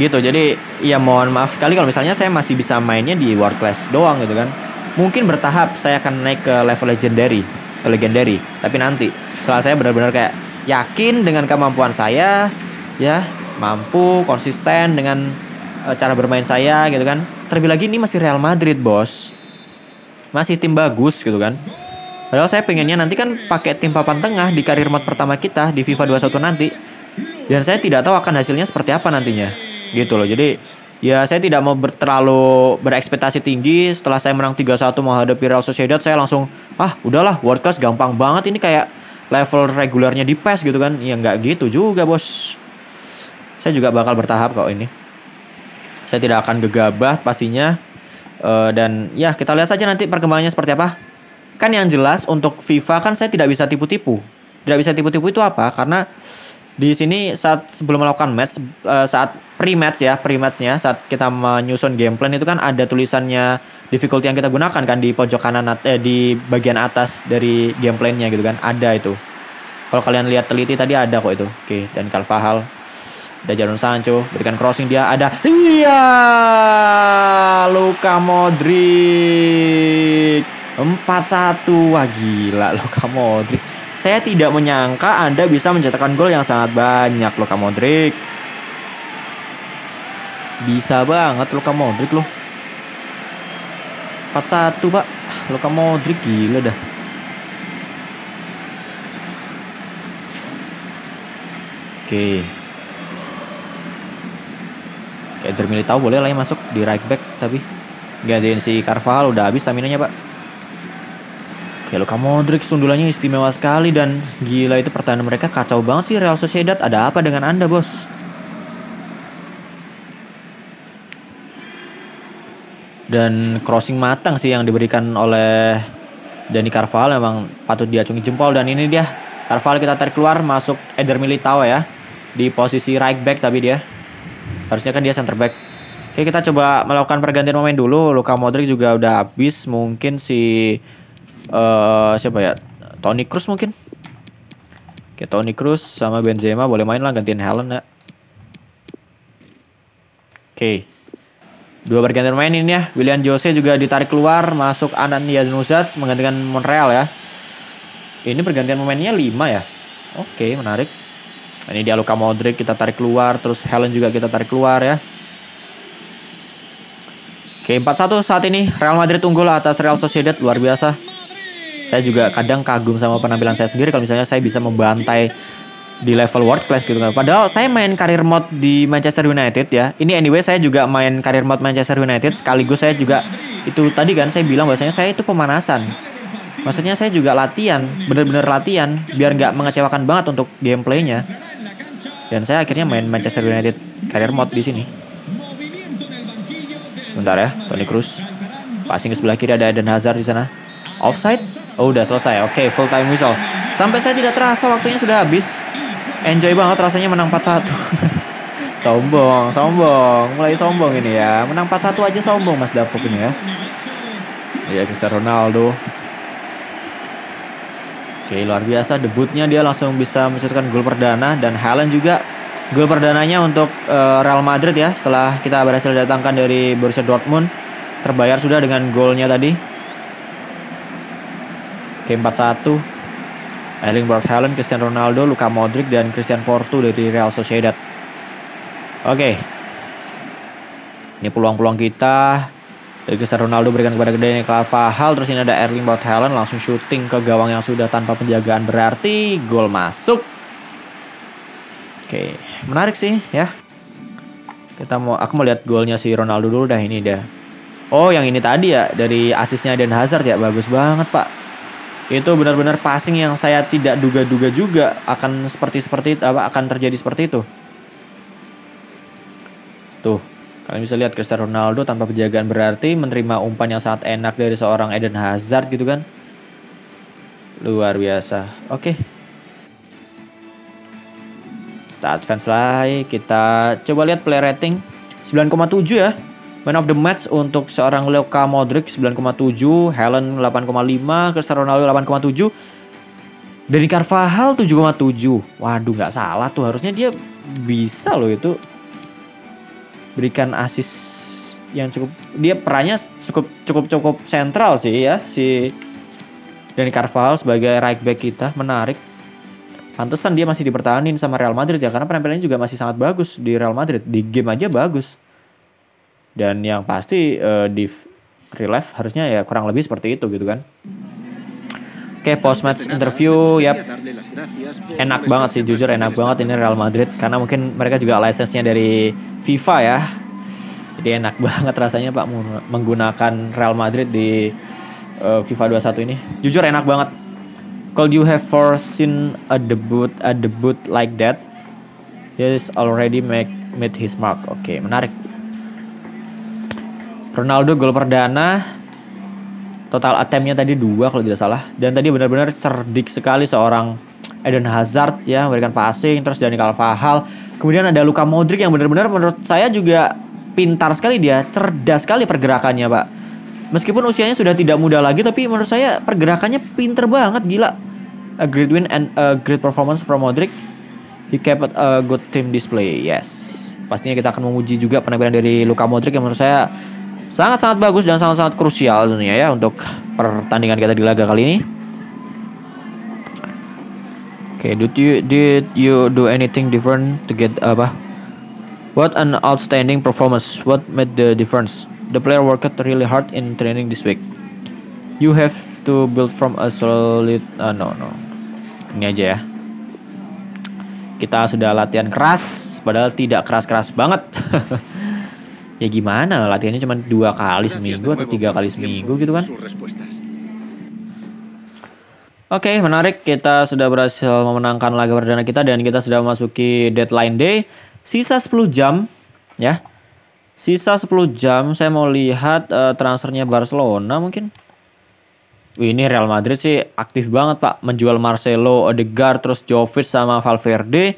gitu jadi ya mohon maaf sekali kalau misalnya saya masih bisa mainnya di world class doang gitu kan mungkin bertahap saya akan naik ke level legendary ke legendary tapi nanti setelah saya benar-benar kayak yakin dengan kemampuan saya ya mampu konsisten dengan uh, cara bermain saya gitu kan terlebih lagi ini masih Real Madrid bos masih tim bagus gitu kan Padahal saya pengennya nanti kan pakai tim papan tengah di karir mode pertama kita di FIFA 21 nanti. Dan saya tidak tahu akan hasilnya seperti apa nantinya gitu loh jadi ya saya tidak mau ber, terlalu berekspektasi tinggi setelah saya menang 3-1 menghadapi Real Sociedad saya langsung ah udahlah World Class gampang banget ini kayak level regulernya di PES gitu kan ya nggak gitu juga bos saya juga bakal bertahap kok ini saya tidak akan gegabah pastinya uh, dan ya kita lihat saja nanti perkembangannya seperti apa kan yang jelas untuk FIFA kan saya tidak bisa tipu-tipu tidak bisa tipu-tipu itu apa karena di sini saat sebelum melakukan match eh, saat pre-match ya, pre-matchnya saat kita menyusun game plan itu kan ada tulisannya difficulty yang kita gunakan kan di pojok kanan eh, di bagian atas dari game plan-nya gitu kan. Ada itu. Kalau kalian lihat teliti tadi ada kok itu. Oke, dan Carvajal ada Jaron Sancho berikan crossing dia ada iya Luka Modric 4-1 wah gila Luka Modric saya tidak menyangka Anda bisa mencetakkan gol yang sangat banyak Luka Modric bisa banget Luka Modric loh. 1 Pak. Luka Modric gila dah. Oke. Kayak dermili tahu boleh lah ya masuk di right back tapi gantiin si Carval udah habis nya Pak. Oke, Luka Modric sundulannya istimewa sekali dan gila itu pertahanan mereka kacau banget sih Real Sociedad. Ada apa dengan Anda, Bos? dan crossing matang sih yang diberikan oleh Dani Carvalho memang patut diacungi jempol dan ini dia Carvalho kita tarik keluar masuk Eder Militao ya di posisi right back tapi dia harusnya kan dia center back Oke kita coba melakukan pergantian pemain dulu Luka Modric juga udah habis mungkin si uh, siapa ya Toni Kroos mungkin Oke Toni Kroos sama Benzema boleh main lah gantiin Helen ya Oke Dua pergantian main ini ya. William Jose juga ditarik keluar, masuk Anan Yanuzac menggantikan Montreal ya. Ini pergantian pemainnya 5 ya. Oke, menarik. Ini dia Luka Modric kita tarik keluar, terus Helen juga kita tarik keluar ya. Oke, 4-1 saat ini Real Madrid unggul atas Real Sociedad luar biasa. Saya juga kadang kagum sama penampilan saya sendiri kalau misalnya saya bisa membantai di level world class gitu kan. Padahal saya main karir mod di Manchester United ya. Ini anyway saya juga main karir mod Manchester United sekaligus saya juga itu tadi kan saya bilang bahasanya saya itu pemanasan. Maksudnya saya juga latihan, bener-bener latihan biar nggak mengecewakan banget untuk gameplaynya. Dan saya akhirnya main Manchester United karir mod di sini. Sebentar ya, Tony Cruz. Passing ke sebelah kiri ada Eden Hazard di sana. Offside? Oh udah selesai. Oke, okay, full time whistle. Sampai saya tidak terasa waktunya sudah habis enjoy banget rasanya menang 4-1 sombong sombong mulai sombong ini ya menang 4-1 aja sombong mas Dapuk ini ya ya Cristiano Ronaldo oke luar biasa debutnya dia langsung bisa mencetakkan gol perdana dan Helen juga gol perdananya untuk uh, Real Madrid ya setelah kita berhasil datangkan dari Borussia Dortmund terbayar sudah dengan golnya tadi Oke 4-1 Erling Braut Haaland, Cristiano Ronaldo, Luka Modric dan Christian Porto dari Real Sociedad. Oke. Okay. Ini peluang-peluang kita. Dari Cristiano Ronaldo berikan kepada Daniel Carvajal. Terus ini ada Erling Braut Haaland langsung syuting ke gawang yang sudah tanpa penjagaan. Berarti gol masuk. Oke, menarik sih ya. Kita mau aku mau lihat golnya si Ronaldo dulu dah ini dah. Oh, yang ini tadi ya dari asisnya Dan Hazard ya. Bagus banget, Pak itu benar-benar passing yang saya tidak duga-duga juga akan seperti seperti apa akan terjadi seperti itu. Tuh, kalian bisa lihat Cristiano Ronaldo tanpa penjagaan berarti menerima umpan yang sangat enak dari seorang Eden Hazard gitu kan. Luar biasa. Oke. Okay. Kita advance lagi, kita coba lihat player rating 9,7 ya. Man of the match untuk seorang Luka Modric 9,7, Helen 8,5, Cristiano Ronaldo 8,7, Dani Carvajal 7,7. Waduh nggak salah tuh harusnya dia bisa loh itu berikan asis yang cukup dia perannya cukup cukup cukup sentral sih ya si Dani Carvajal sebagai right back kita menarik. Pantesan dia masih dipertahankan sama Real Madrid ya karena penampilannya juga masih sangat bagus di Real Madrid di game aja bagus dan yang pasti uh, di life harusnya ya kurang lebih seperti itu gitu kan Oke, okay, post match interview, yep. Enak banget sih, jujur enak banget ini Real Madrid karena mungkin mereka juga lisensinya dari FIFA ya. Jadi enak banget rasanya Pak menggunakan Real Madrid di uh, FIFA 21 ini. Jujur enak banget. Could you have foreseen a debut a debut like that? He's already make made his mark. Oke, okay, menarik. Ronaldo gol perdana total attemptnya tadi dua kalau tidak salah dan tadi benar-benar cerdik sekali seorang Eden Hazard ya memberikan passing terus Dani Carvajal kemudian ada Luka Modric yang benar-benar menurut saya juga pintar sekali dia cerdas sekali pergerakannya pak meskipun usianya sudah tidak muda lagi tapi menurut saya pergerakannya pinter banget gila a great win and a great performance from Modric he kept a good team display yes pastinya kita akan menguji juga penampilan dari Luka Modric yang menurut saya sangat-sangat bagus dan sangat-sangat krusial tentunya ya untuk pertandingan kita di laga kali ini. Oke, okay, did you did you do anything different to get apa? What an outstanding performance. What made the difference? The player worked really hard in training this week. You have to build from a solid uh, no no. Ini aja ya. Kita sudah latihan keras padahal tidak keras-keras banget. ya gimana latihannya cuma dua kali seminggu atau tiga kali seminggu gitu kan Oke, okay, menarik. Kita sudah berhasil memenangkan laga perdana kita dan kita sudah memasuki deadline day. Sisa 10 jam, ya. Sisa 10 jam saya mau lihat uh, transfernya Barcelona mungkin. Wih, ini Real Madrid sih aktif banget, Pak. Menjual Marcelo, Odegaard, terus Jovic sama Valverde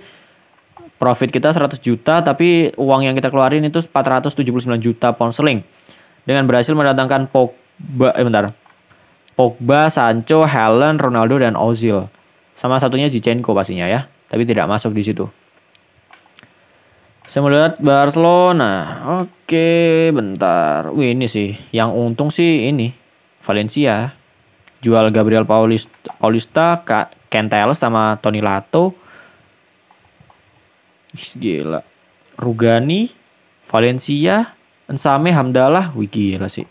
profit kita 100 juta tapi uang yang kita keluarin itu 479 juta pound sterling dengan berhasil mendatangkan Pogba eh bentar Pogba, Sancho, Helen, Ronaldo dan Ozil sama satunya Zinchenko pastinya ya tapi tidak masuk di situ saya melihat Barcelona oke bentar Wih, ini sih yang untung sih ini Valencia jual Gabriel Paulista, Paulista Kak Kentel sama Toni Lato Ish, gila. Rugani, Valencia, Ensame, Hamdallah, wih gila sih.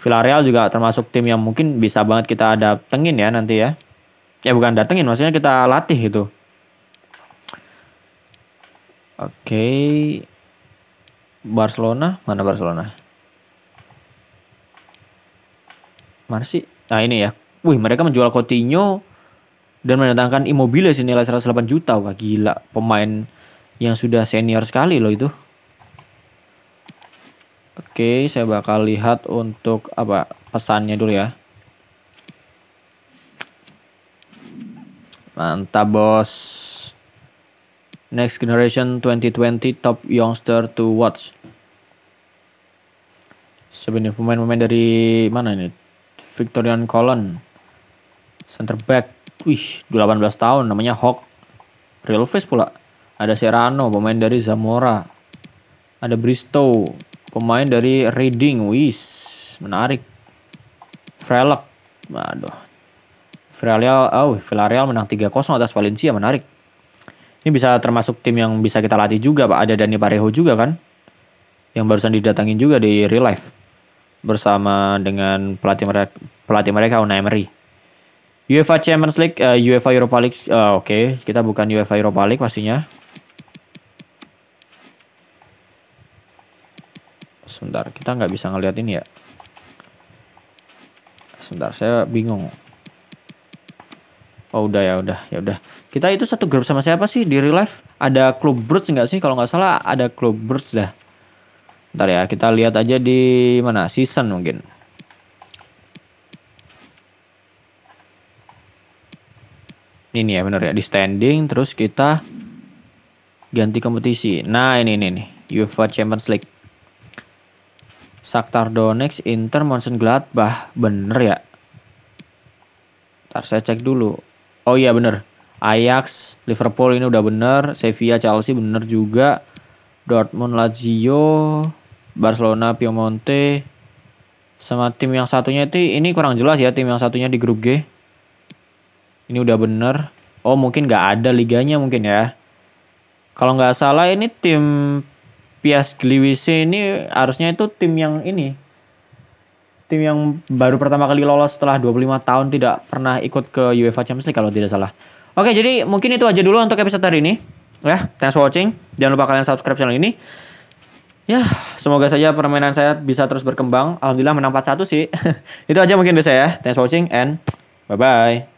Villarreal juga termasuk tim yang mungkin bisa banget kita datengin ya nanti ya. Ya bukan datengin, maksudnya kita latih gitu. Oke. Barcelona, mana Barcelona? Mana sih? Nah ini ya. Wih, mereka menjual Coutinho, dan mendatangkan Immobile senilai 108 juta. Wah gila, pemain yang sudah senior sekali loh itu. Oke, saya bakal lihat untuk apa pesannya dulu ya. Mantap bos. Next Generation 2020 Top Youngster to Watch. Sebenarnya pemain-pemain dari mana ini? Victorian Colon. Center back Wih, 18 tahun namanya Hawk. Real face pula. Ada Serrano, pemain dari Zamora. Ada Bristow, pemain dari Reading. Wih, menarik. Frelak. Aduh. Villarreal, oh, Villarreal menang 3-0 atas Valencia, menarik. Ini bisa termasuk tim yang bisa kita latih juga, Pak. Ada Dani Parejo juga kan? Yang barusan didatangin juga di real life bersama dengan pelatih mereka pelatih mereka Unai Emery. UEFA Champions League, uh, UEFA Europa League. Uh, Oke, okay. kita bukan UEFA Europa League pastinya. Sebentar, kita nggak bisa ngelihat ini ya. Sebentar, saya bingung. Oh udah ya udah ya udah. Kita itu satu grup sama siapa sih di real life? Ada klub Birds nggak sih? Kalau nggak salah ada klub Birds dah. Ntar ya kita lihat aja di mana season mungkin. ini ya benar ya di standing terus kita ganti kompetisi. Nah, ini ini nih UEFA Champions League. Saktar Donetsk, Inter, bah bener ya? Ntar saya cek dulu. Oh iya bener. Ajax, Liverpool ini udah bener. Sevilla, Chelsea bener juga. Dortmund, Lazio, Barcelona, Piemonte. Sama tim yang satunya itu ini kurang jelas ya tim yang satunya di grup G. Ini udah bener. Oh mungkin nggak ada liganya mungkin ya. Kalau nggak salah ini tim Pias Gliwice ini harusnya itu tim yang ini. Tim yang baru pertama kali lolos setelah 25 tahun tidak pernah ikut ke UEFA Champions League kalau tidak salah. Oke jadi mungkin itu aja dulu untuk episode hari ini. Ya, thanks for watching. Jangan lupa kalian subscribe channel ini. Ya, semoga saja permainan saya bisa terus berkembang. Alhamdulillah menang 4-1 sih. itu aja mungkin dari saya. Thanks for watching and bye-bye.